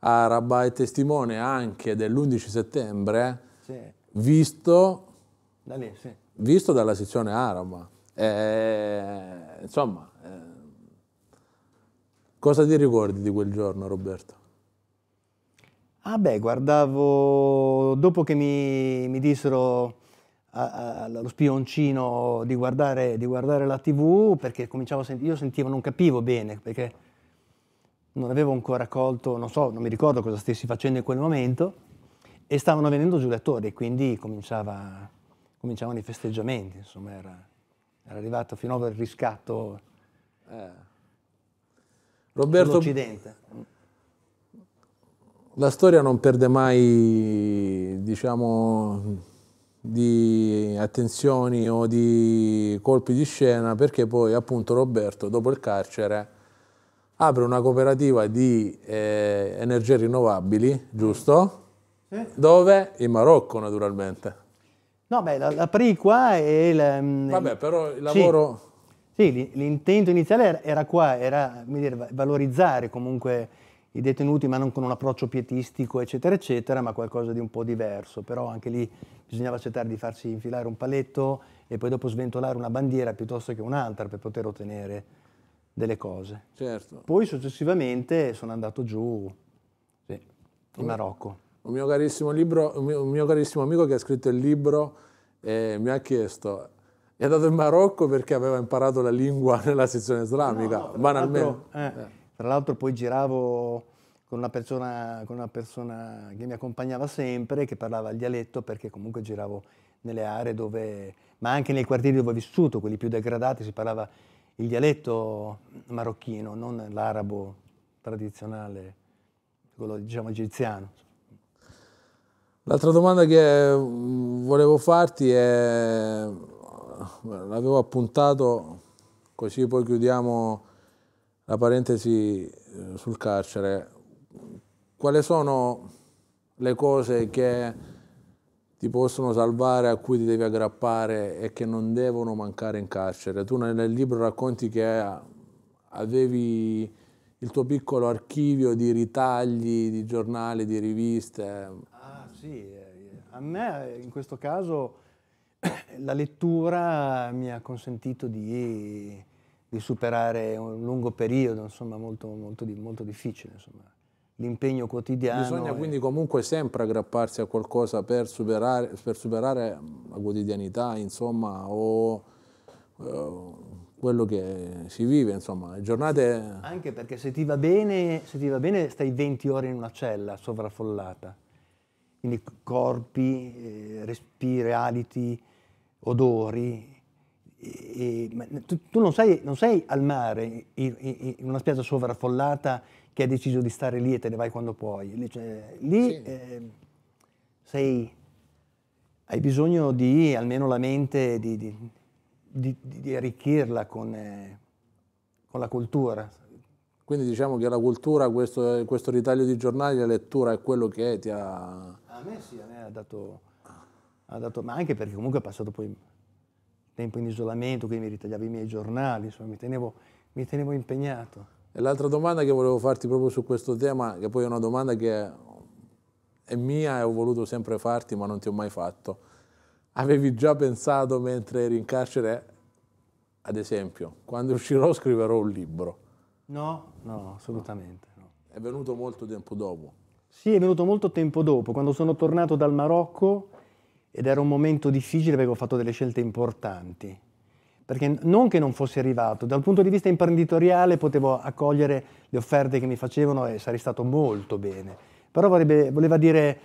Speaker 1: araba e testimone anche dell'11 settembre, sì. visto, da lì, sì. visto, dalla sezione araba. Eh, insomma, eh, cosa ti ricordi di quel giorno, Roberto?
Speaker 2: Ah beh, guardavo, dopo che mi, mi dissero allo spioncino di guardare, di guardare, la tv perché cominciavo a sentire, io sentivo, non capivo bene perché non avevo ancora colto, non so, non mi ricordo cosa stessi facendo in quel momento, e stavano venendo giù gli attori, quindi cominciava, cominciavano i festeggiamenti, insomma, era, era arrivato fino al riscatto
Speaker 1: eh. Roberto, La storia non perde mai, diciamo, di attenzioni o di colpi di scena, perché poi appunto Roberto, dopo il carcere, apre una cooperativa di eh, energie rinnovabili, giusto? Sì. Dove? In Marocco, naturalmente.
Speaker 2: No, beh, la, la qua e... La, mm, Vabbè, però
Speaker 1: il lavoro...
Speaker 2: Sì, sì l'intento iniziale era, qua, era dire, valorizzare comunque i detenuti, ma non con un approccio pietistico, eccetera, eccetera, ma qualcosa di un po' diverso. Però anche lì bisognava accettare di farsi infilare un paletto e poi dopo sventolare una bandiera piuttosto che un'altra per poter ottenere
Speaker 1: delle cose. Certo. Poi successivamente sono andato giù sì, in Marocco. Un mio, libro, un, mio, un mio, carissimo amico che ha scritto il libro eh, mi ha chiesto, è andato in Marocco perché aveva imparato la lingua nella sezione islamica, no, banalmente. Tra l'altro, eh, eh. tra l'altro poi giravo con una, persona, con una
Speaker 2: persona che mi accompagnava sempre, che parlava il dialetto perché comunque giravo nelle aree dove, ma anche nei quartieri dove ho vissuto, quelli più degradati, si parlava il dialetto marocchino, non l'arabo tradizionale, quello diciamo
Speaker 1: egiziano. L'altra domanda che volevo farti è, l'avevo appuntato, così poi chiudiamo la parentesi eh, sul carcere. Quali sono le cose che ti possono salvare, a cui ti devi aggrappare e che non devono mancare in carcere. Tu nel libro racconti che eh, avevi il tuo piccolo archivio di ritagli, di giornali, di riviste.
Speaker 2: Ah sì, eh, a me eh, in questo caso la lettura mi ha consentito di, di superare un lungo periodo, insomma molto, molto, molto difficile. Insomma l'impegno quotidiano. Bisogna e... quindi
Speaker 1: comunque sempre aggrapparsi a qualcosa per superare, per superare mm, la quotidianità, insomma, o eh, quello che si vive, insomma, le giornate... Anche perché se ti va
Speaker 2: bene, se ti va bene stai 20 ore in una cella sovraffollata, quindi corpi, eh, respiri, aliti, odori, e, e, tu, tu non, sei, non, sei, al mare in, in, in una spiaggia sovraffollata che hai deciso di stare lì e te ne vai quando puoi. Lì, cioè, lì sì. eh, sei, hai bisogno di
Speaker 1: almeno la mente di, di, di, di arricchirla con, eh, con, la cultura. Quindi diciamo che la cultura, questo, questo, ritaglio di giornali, la lettura è quello che è, ti ha... A me sì, a me ha dato, ha dato... Ma anche perché comunque è passato poi tempo in isolamento, quindi mi ritagliavo i miei giornali, insomma, mi tenevo,
Speaker 2: mi tenevo impegnato.
Speaker 1: E l'altra domanda che volevo farti proprio su questo tema, che poi è una domanda che è mia e ho voluto sempre farti, ma non ti ho mai fatto. Avevi già pensato mentre eri in carcere, ad esempio, quando uscirò scriverò un libro? No, no, assolutamente. No. È venuto molto tempo dopo. Sì,
Speaker 2: è venuto molto tempo dopo, quando sono tornato dal Marocco ed era un momento difficile perché ho fatto delle scelte importanti perché non che non fossi arrivato, dal punto di vista imprenditoriale potevo accogliere le offerte che mi facevano e sarei stato molto bene, però vorrebbe, voleva dire eh,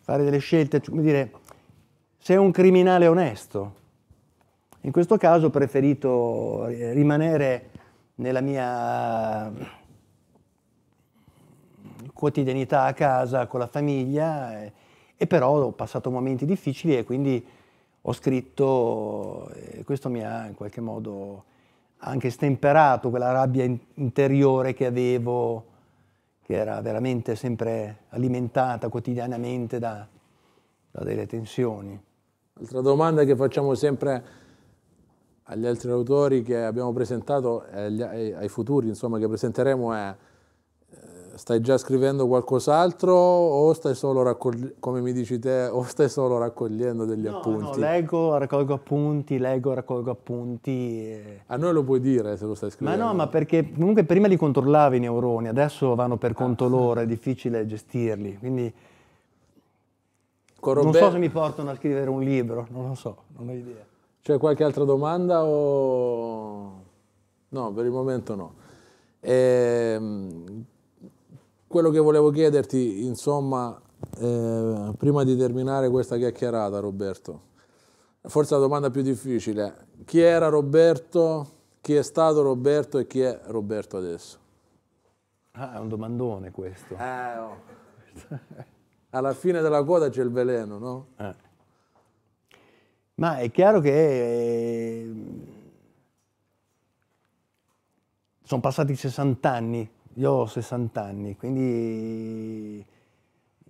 Speaker 2: fare delle scelte, cioè, come dire, sei un criminale onesto. In questo caso ho preferito rimanere nella mia mm, quotidianità a casa con la famiglia eh, e però ho passato momenti difficili e quindi ho scritto e questo mi ha in qualche modo anche stemperato quella rabbia interiore che avevo, che era veramente sempre alimentata
Speaker 1: quotidianamente da,
Speaker 2: da delle tensioni.
Speaker 1: Altra domanda che facciamo sempre agli altri autori che abbiamo presentato e ai futuri insomma, che presenteremo è stai già scrivendo qualcos'altro o stai solo raccogliendo, come mi dici te, o stai solo raccogliendo degli no, appunti? No, leggo,
Speaker 2: raccolgo appunti, leggo, raccolgo appunti. E...
Speaker 1: A noi lo puoi dire se lo stai scrivendo. Ma no,
Speaker 2: ma perché comunque prima li controllavi i neuroni, adesso vanno per ah, conto ah, loro, sì. è difficile gestirli,
Speaker 1: quindi... Robert... Non so se mi portano a scrivere un libro, non lo so, non ho idea. C'è qualche altra domanda o... No, per il momento no. Ehm, quello che volevo chiederti, insomma, eh, prima di terminare questa chiacchierata, Roberto, forse la domanda più difficile, chi era Roberto, chi è stato Roberto e chi è Roberto adesso? Ah, è un domandone questo. Eh, oh. Alla fine della coda c'è il veleno, no? Eh.
Speaker 2: Ma è chiaro che eh, sono passati 60 anni io ho 60 anni, quindi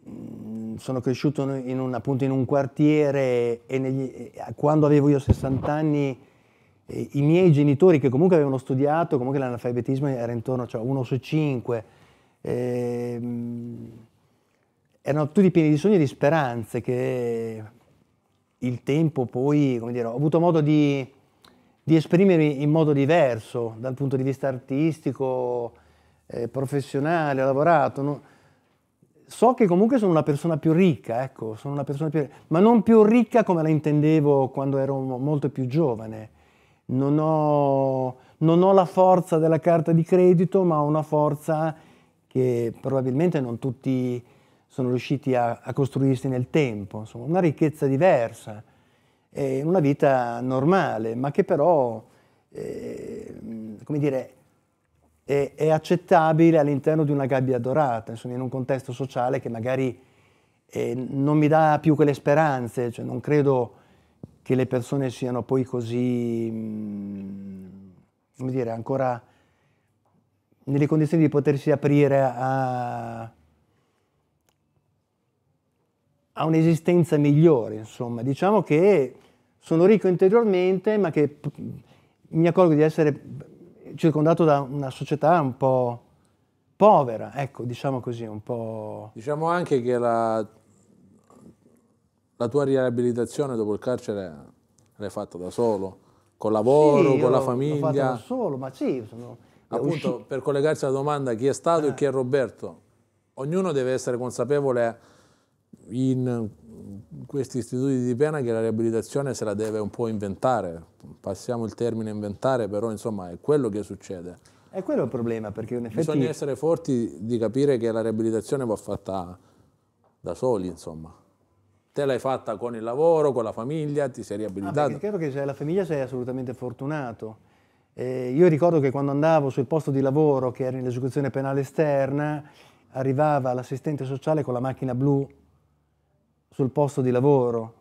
Speaker 2: mm, sono cresciuto in un, appunto in un quartiere e negli, quando avevo io 60 anni eh, i miei genitori che comunque avevano studiato, comunque l'analfabetismo era intorno, cioè uno su cinque, ehm, erano tutti pieni di sogni e di speranze che il tempo poi, come dire, ho avuto modo di, di esprimermi in modo diverso dal punto di vista artistico, eh, professionale, ho lavorato. No? So che comunque sono una persona più ricca, ecco, sono una persona più ricca, ma non più ricca come la intendevo quando ero molto più giovane. Non ho, non ho la forza della carta di credito, ma ho una forza che probabilmente non tutti sono riusciti a, a costruirsi nel tempo, insomma, una ricchezza diversa, eh, una vita normale, ma che però, eh, come dire, è, è accettabile all'interno di una gabbia dorata, insomma, in un contesto sociale che magari eh, non mi dà più quelle speranze, cioè non credo che le persone siano poi così, mh, mm, come dire, ancora nelle condizioni di potersi aprire a, a un'esistenza migliore, insomma. Diciamo che sono ricco interiormente, ma che mm, mi accorgo di essere circondato da una società un po' povera, ecco, diciamo così, un po'...
Speaker 1: Diciamo anche che la, la tua riabilitazione dopo il carcere l'hai fatta da solo, col lavoro, sì, con la famiglia... L'ho fatta da solo, ma sì, sono... Appunto, usci... per collegarsi alla domanda chi è stato eh. e chi è Roberto, ognuno deve essere consapevole in questi istituti di pena che la riabilitazione se la deve un po' inventare, passiamo il termine inventare, però insomma è quello che succede. È quello il problema, perché in effetti... Bisogna essere forti di capire che la riabilitazione va fatta da soli, insomma. Te l'hai fatta con il lavoro, con la famiglia, ti sei ah, riabilitato. Ah,
Speaker 2: credo che se hai la famiglia sei assolutamente fortunato. Eh, io ricordo che quando andavo sul posto di lavoro, che era in esecuzione penale esterna, arrivava l'assistente sociale con la macchina blu sul posto di lavoro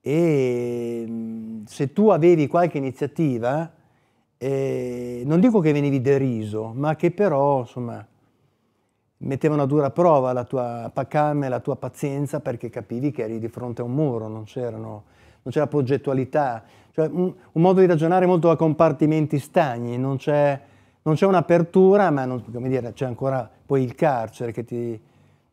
Speaker 2: e mm, se tu avevi qualche iniziativa, eh, non dico che venivi deriso, ma che però insomma mettevano a dura prova la tua calma e la tua pazienza perché capivi che eri di fronte a un muro, non, non c'era progettualità, cioè un, un, modo di ragionare molto a compartimenti stagni, non c'è, un'apertura, ma c'è ancora poi il carcere che ti,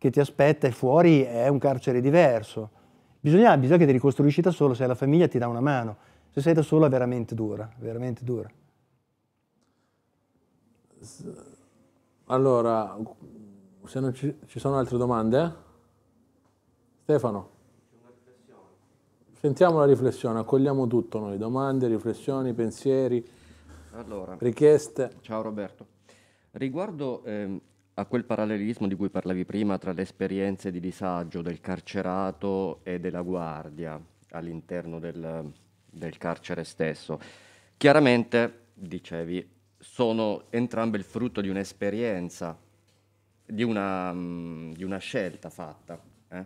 Speaker 2: che ti aspetta e fuori è un carcere diverso. Bisogna, bisogna che ti ricostruisci da solo, se la famiglia ti dà una mano, se sei da solo è veramente dura, veramente dura.
Speaker 1: Allora, se non ci, ci sono altre domande, eh? Stefano. Sentiamo la riflessione, accogliamo tutto noi, domande, riflessioni, pensieri, allora, richieste. Ciao Roberto.
Speaker 6: Riguardo eh, a quel parallelismo di cui parlavi prima tra le esperienze di disagio del carcerato e della guardia all'interno del, del carcere stesso. Chiaramente, dicevi, sono entrambe il frutto di un'esperienza, di una, mm, di una scelta fatta. Eh?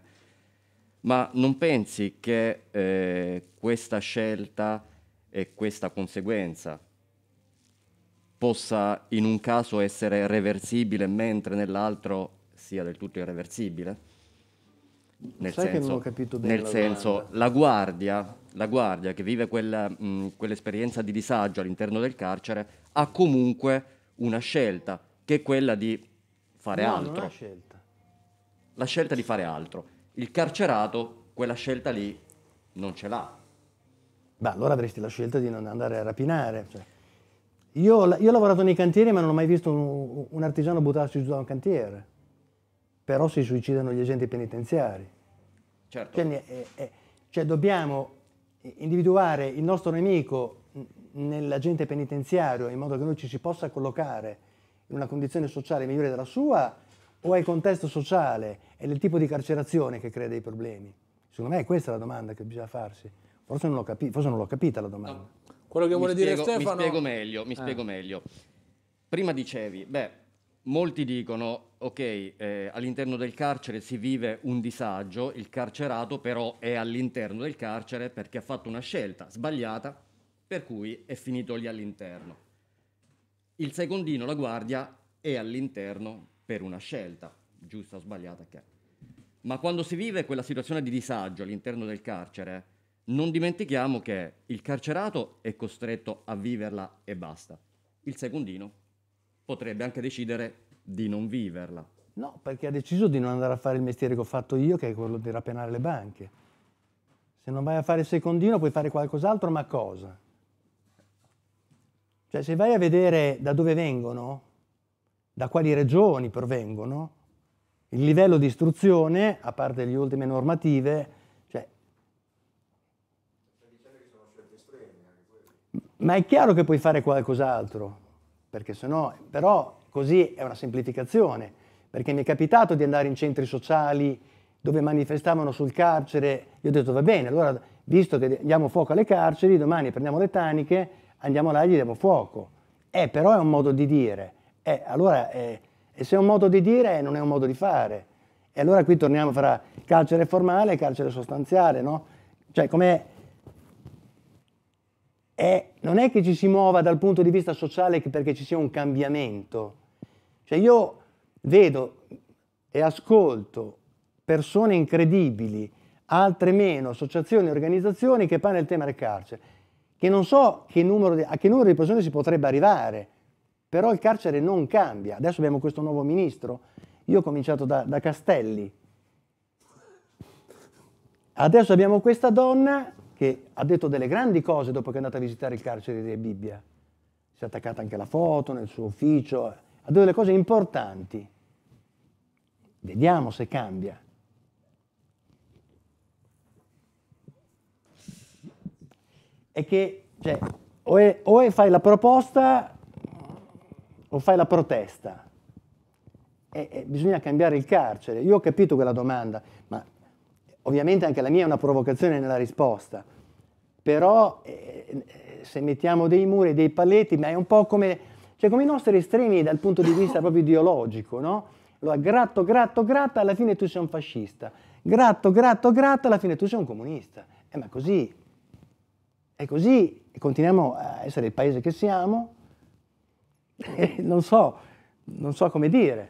Speaker 6: Ma non pensi che eh, questa scelta e questa conseguenza possa in un caso essere reversibile mentre nell'altro sia del tutto irreversibile? Nel Sai senso, che non ho capito bene. Nel la senso, la guardia, la guardia, che vive quella, mh, quell'esperienza di disagio all'interno del carcere ha comunque una scelta, che è quella di fare no, altro. Non scelta. La scelta di fare altro. Il carcerato quella scelta lì non ce l'ha.
Speaker 2: Beh, allora avresti la scelta di non andare a rapinare. Cioè. Io, io, ho lavorato nei cantieri ma non ho mai visto un, un artigiano buttarsi giù da un cantiere. Però si suicidano gli agenti penitenziari. Certo. Quindi è, eh, è, eh, cioè dobbiamo individuare il nostro nemico nell'agente penitenziario in modo che noi ci si possa collocare in una condizione sociale migliore della sua o è il contesto sociale e il tipo di carcerazione che crea dei problemi? Secondo me è questa la domanda che bisogna farsi. Forse non l'ho, capi- capita la domanda. No.
Speaker 6: Quello che mi vuole spiego, dire Stefano... Mi spiego meglio, mi eh. spiego meglio. Prima dicevi, beh, molti dicono, ok, eh, all'interno del carcere si vive un disagio, il carcerato però è all'interno del carcere perché ha fatto una scelta sbagliata, per cui è finito lì all'interno. Il secondino, la guardia, è all'interno per una scelta, giusta o sbagliata che è. Ma quando si vive quella situazione di disagio all'interno del carcere, non dimentichiamo che il carcerato è costretto a viverla e basta. Il secondino potrebbe anche decidere di non viverla.
Speaker 2: No, perché ha deciso di non andare a fare il mestiere che ho fatto io, che è quello di rapinare le banche. Se non vai a fare il secondino puoi fare qualcos'altro, ma cosa? Cioè, se vai a vedere da dove vengono, da quali regioni provengono, il livello di istruzione, a parte le ultime normative, Ma è chiaro che puoi fare qualcos'altro, perché se no, però così è una semplificazione, perché mi è capitato di andare in centri sociali dove manifestavano sul carcere, io ho detto va bene, allora visto che diamo fuoco alle carceri, domani prendiamo le taniche, andiamo là e gli diamo fuoco. Eh, però è un modo di dire. Eh, allora, eh, e se è un modo di dire, eh, non è un modo di fare. E allora qui torniamo fra carcere formale e carcere sostanziale, no? Cioè, come è, non è che ci si muova dal punto di vista sociale perché ci sia un cambiamento. Cioè io vedo e ascolto persone incredibili, altre meno, associazioni, organizzazioni che parlano del tema del carcere, che non so che di, a che numero di persone si potrebbe arrivare, però il carcere non cambia. Adesso abbiamo questo nuovo ministro, io ho cominciato da, da Castelli, adesso abbiamo questa donna che ha detto delle grandi cose dopo che è andata a visitare il carcere di Bibbia. Si è attaccata anche la foto nel suo ufficio, eh. ha detto delle cose importanti. Vediamo se cambia. È che cioè, o, è, o è fai la proposta o fai la protesta. E, e bisogna cambiare il carcere. Io ho capito quella domanda. Ovviamente anche la mia è una provocazione nella risposta, però eh, eh se mettiamo dei muri, dei paletti, ma è un po' come, cioè come i nostri estremi dal punto di vista proprio ideologico, no? Allora, gratto, gratto, gratta, alla fine tu sei un fascista. Gratto, gratto, gratto, alla fine tu sei un comunista. Eh, ma così, è così, e continuiamo a essere il paese che siamo, non so, non so come dire.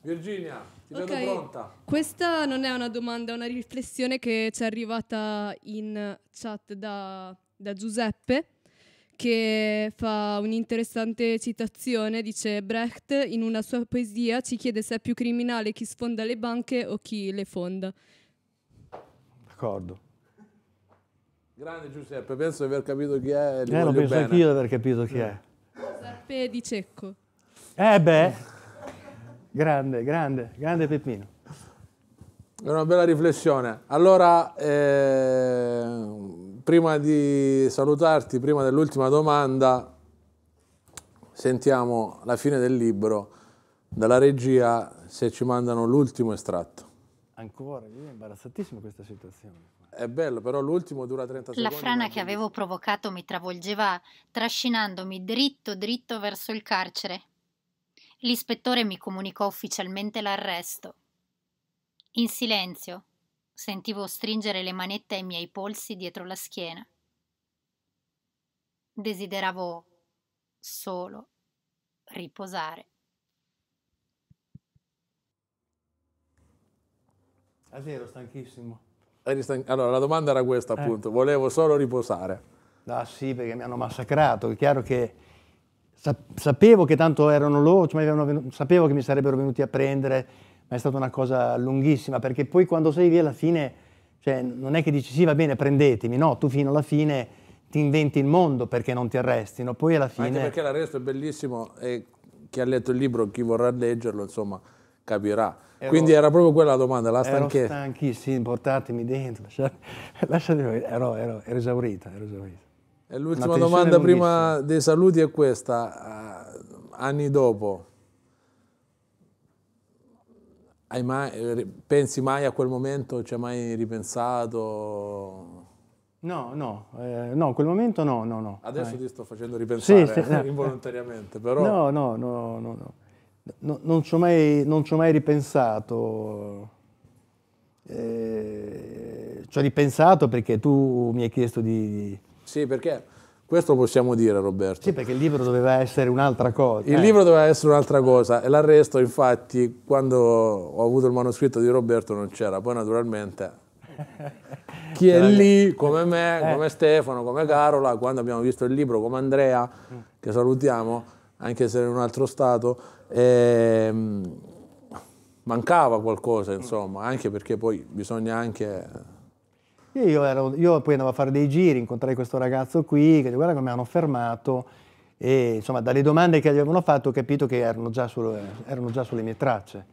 Speaker 1: Virginia. Ti okay.
Speaker 5: pronta. Questa non è una domanda, è una riflessione che ci è arrivata in chat da, da Giuseppe che fa un'interessante citazione, dice Brecht in una sua poesia ci chiede se è più criminale chi sfonda le banche o chi le fonda.
Speaker 2: D'accordo.
Speaker 1: Grande Giuseppe, penso di aver capito chi è. Eh, lo penso bene. anch'io di aver
Speaker 2: capito chi è.
Speaker 5: Giuseppe Di Cecco.
Speaker 1: Eh beh. Grande, grande, grande Peppino. È una bella riflessione. Allora, eh, prima di salutarti, prima dell'ultima domanda, sentiamo la fine del libro dalla regia se ci mandano l'ultimo estratto. Ancora, è imbarazzatissimo questa situazione. È bello, però l'ultimo dura 30 secondi. La frana che avevo
Speaker 3: provocato mi travolgeva, trascinandomi dritto dritto verso il carcere l'ispettore mi comunicò ufficialmente l'arresto. In silenzio sentivo stringere le manette ai miei polsi dietro la schiena. Desideravo solo riposare.
Speaker 2: Ah sì, ero stanchissimo.
Speaker 1: Allora, la domanda era questa, eh. appunto. Eh. Volevo solo riposare.
Speaker 2: Ah sì, perché mi hanno massacrato. È chiaro che sapevo che tanto erano loro, cioè venuto, sapevo che mi sarebbero venuti a prendere, ma è stata una cosa lunghissima, perché poi quando sei lì alla fine, cioè, non è che dici sì va bene prendetemi, no, tu fino alla fine ti inventi il mondo perché non ti arrestino, poi alla fine... Anche perché
Speaker 1: l'arresto è bellissimo e chi ha letto il libro, chi vorrà leggerlo, insomma, capirà. Ero, Quindi era proprio quella la domanda, la stanchezza. Ero
Speaker 2: stanchissimo, portatemi dentro, lasciatemi, ero, ero, ero esaurito, ero esaurito.
Speaker 1: E l'ultima domanda prima dei saluti è questa. Eh, anni dopo, mai, eh, pensi mai a quel momento? Ci hai mai ripensato? No, no,
Speaker 2: eh, no, quel momento no, no, no. Adesso eh. ti sto facendo ripensare sì, sì, no. involontariamente, però... No, no, no, no, no. no non ci ho mai, mai, ripensato. Eh, ci ho ripensato perché tu mi hai
Speaker 1: chiesto di, sì, perché questo possiamo dire, Roberto.
Speaker 2: Sì, perché il libro doveva essere un'altra
Speaker 1: cosa. Il eh. libro doveva essere un'altra cosa e l'arresto, infatti, quando ho avuto il manoscritto di Roberto non c'era. Poi, naturalmente, chi è lì, come me, eh. come Stefano, come Carola, quando abbiamo visto il libro, come Andrea, mm. che salutiamo, anche se in un altro stato, eh, mancava qualcosa, insomma, anche perché poi bisogna anche
Speaker 2: io, ero, io, poi andavo a fare dei giri, incontrai questo ragazzo qui, che guarda come mi hanno fermato e insomma dalle domande che gli avevano fatto ho capito che erano già, sulle, erano già sulle mie tracce.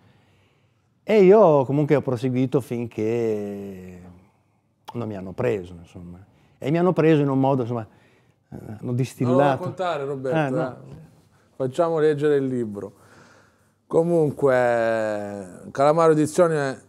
Speaker 2: E io comunque ho proseguito finché non mi hanno preso, insomma. E mi hanno preso in un modo, insomma, eh, hanno distillato. Non raccontare, Roberto. Ah, no.
Speaker 1: eh. Facciamo leggere il libro. Comunque, Calamaro Edizione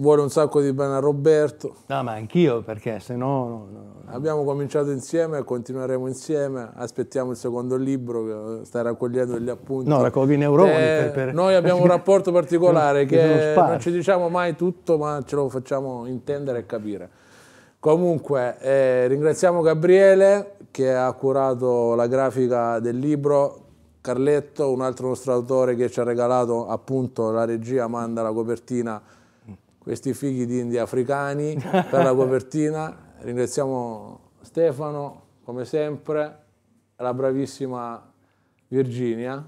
Speaker 1: vuole un sacco di bene a Roberto. No, ma anch'io, perché se no, no, no... Abbiamo cominciato insieme, e continueremo insieme, aspettiamo il secondo libro, stai raccogliendo gli appunti. No, raccogli i neuroni. Eh, per, per... Noi abbiamo un rapporto particolare che non ci diciamo mai tutto, ma ce lo facciamo intendere e capire. Comunque, eh, ringraziamo Gabriele che ha curato la grafica del libro, Carletto, un altro nostro autore che ci ha regalato appunto la regia, manda la copertina questi figli di India africani per la copertina. Ringraziamo Stefano, come sempre, la bravissima Virginia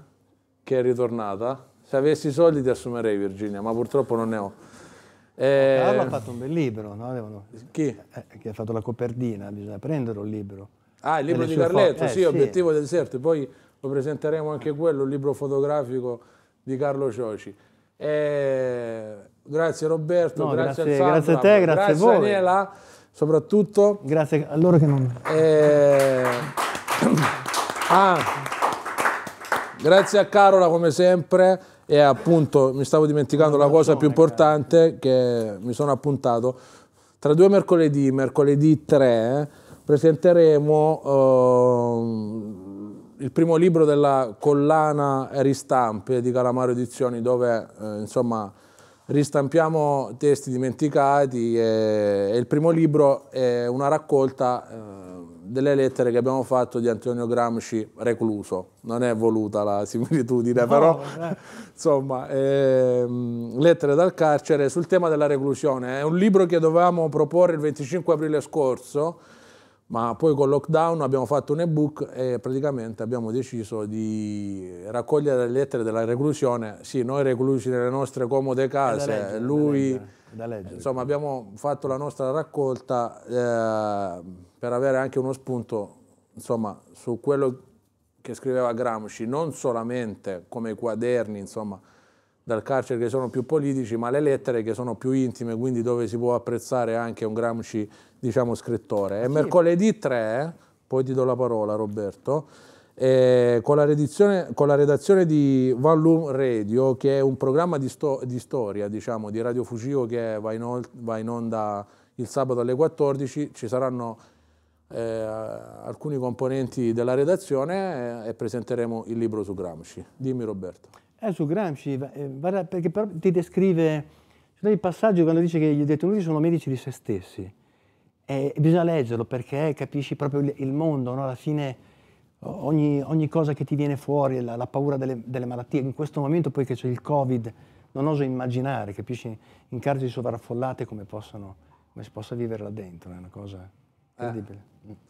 Speaker 1: che è ritornata. Se avessi i soldi ti assumerei Virginia, ma purtroppo non ne ho. Eh, Carlo ha fatto
Speaker 2: un bel libro, no? Devono... Chi? Eh, che ha fatto la copertina, bisogna prendere un libro. Ah, il libro di Carletto, eh, sì, sì, Obiettivo
Speaker 1: del deserto. Poi lo presenteremo anche quello, il libro fotografico di Carlo Cioci. Eh, Grazie Roberto, no, grazie, grazie, Sandra, grazie, a te, grazie, grazie a voi. Daniela, soprattutto. Grazie a loro che non... Eh... Ah. grazie a Carola come sempre e appunto mi stavo dimenticando la cosa più importante che mi sono appuntato. Tra due mercoledì, mercoledì 3, presenteremo... Eh il primo libro della collana ristampe di Calamaro Edizioni dove eh, insomma ristampiamo testi dimenticati e, e il primo libro è una raccolta eh, delle lettere che abbiamo fatto di Antonio Gramsci recluso. Non è voluta la similitudine, no, però eh. insomma, eh, lettere dal carcere sul tema della reclusione. È un libro che dovevamo proporre il 25 aprile scorso ma poi col lockdown abbiamo fatto un ebook e praticamente abbiamo deciso di raccogliere le lettere della reclusione, sì, noi reclusi nelle nostre comode case, leggere, lui, da leggere, da leggere. insomma abbiamo fatto la nostra raccolta eh, per avere anche uno spunto insomma, su quello che scriveva Gramsci, non solamente come quaderni, insomma, dal carcere che sono più politici, ma le lettere che sono più intime, quindi dove si può apprezzare anche un Gramsci, diciamo, scrittore. E mercoledì 3, poi ti do la parola Roberto, eh, con, la con, la redazione di Vallum Radio, che è un programma di, sto di storia, diciamo, di Radio Fugio che va in, va in onda il sabato alle 14, ci saranno eh, alcuni componenti della redazione e presenteremo il libro su Gramsci. Dimmi Roberto.
Speaker 2: Eh, su Gramsci, guarda, eh, perché però ti descrive, il passaggio quando dice che gli detenuti sono medici di se stessi, e bisogna leggerlo perché capisci proprio il mondo, no? alla fine ogni, ogni, cosa che ti viene fuori, la, la paura delle, delle, malattie, in questo momento poi che c'è il Covid, non oso immaginare, capisci, in carceri sovraffollate come, possano, come si possa vivere là dentro, è una cosa eh. incredibile. Eh.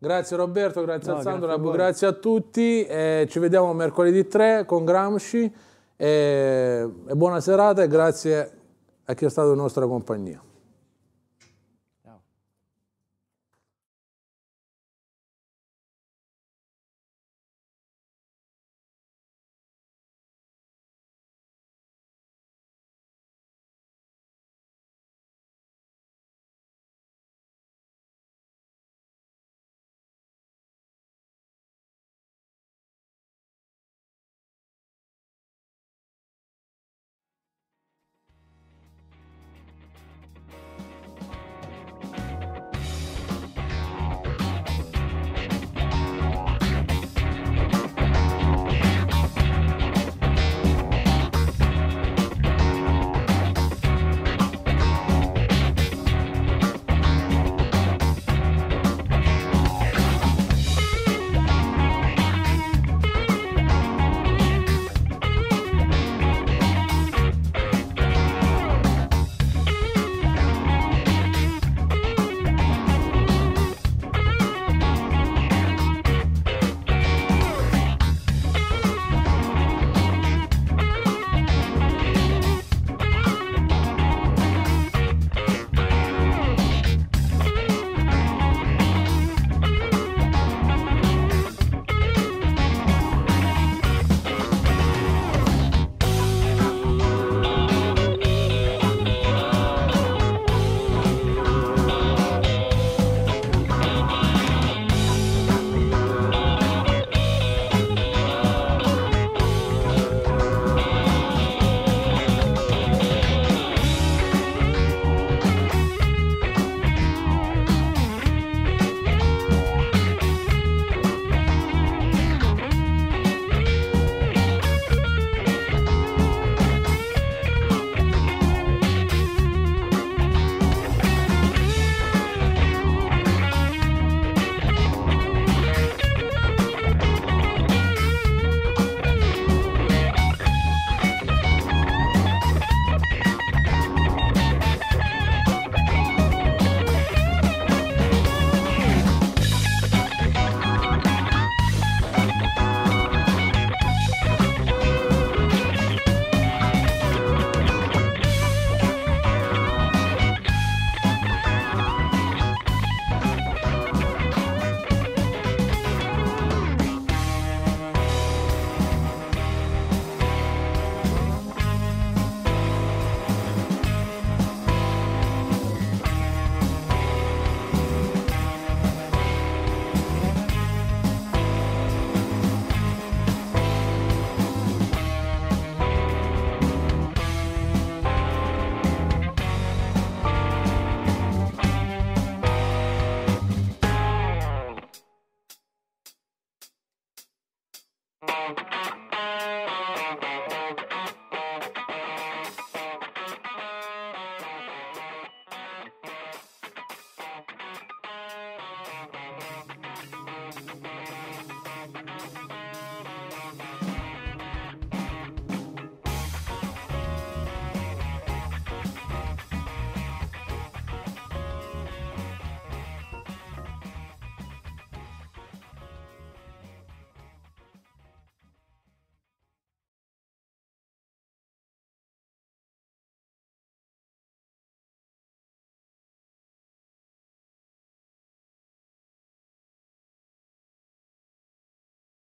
Speaker 1: Grazie Roberto, grazie no, a grazie, grazie a tutti. Eh, ci vediamo mercoledì 3 con Gramsci. Eh, buona serata e grazie a chi è stato in nostra compagnia.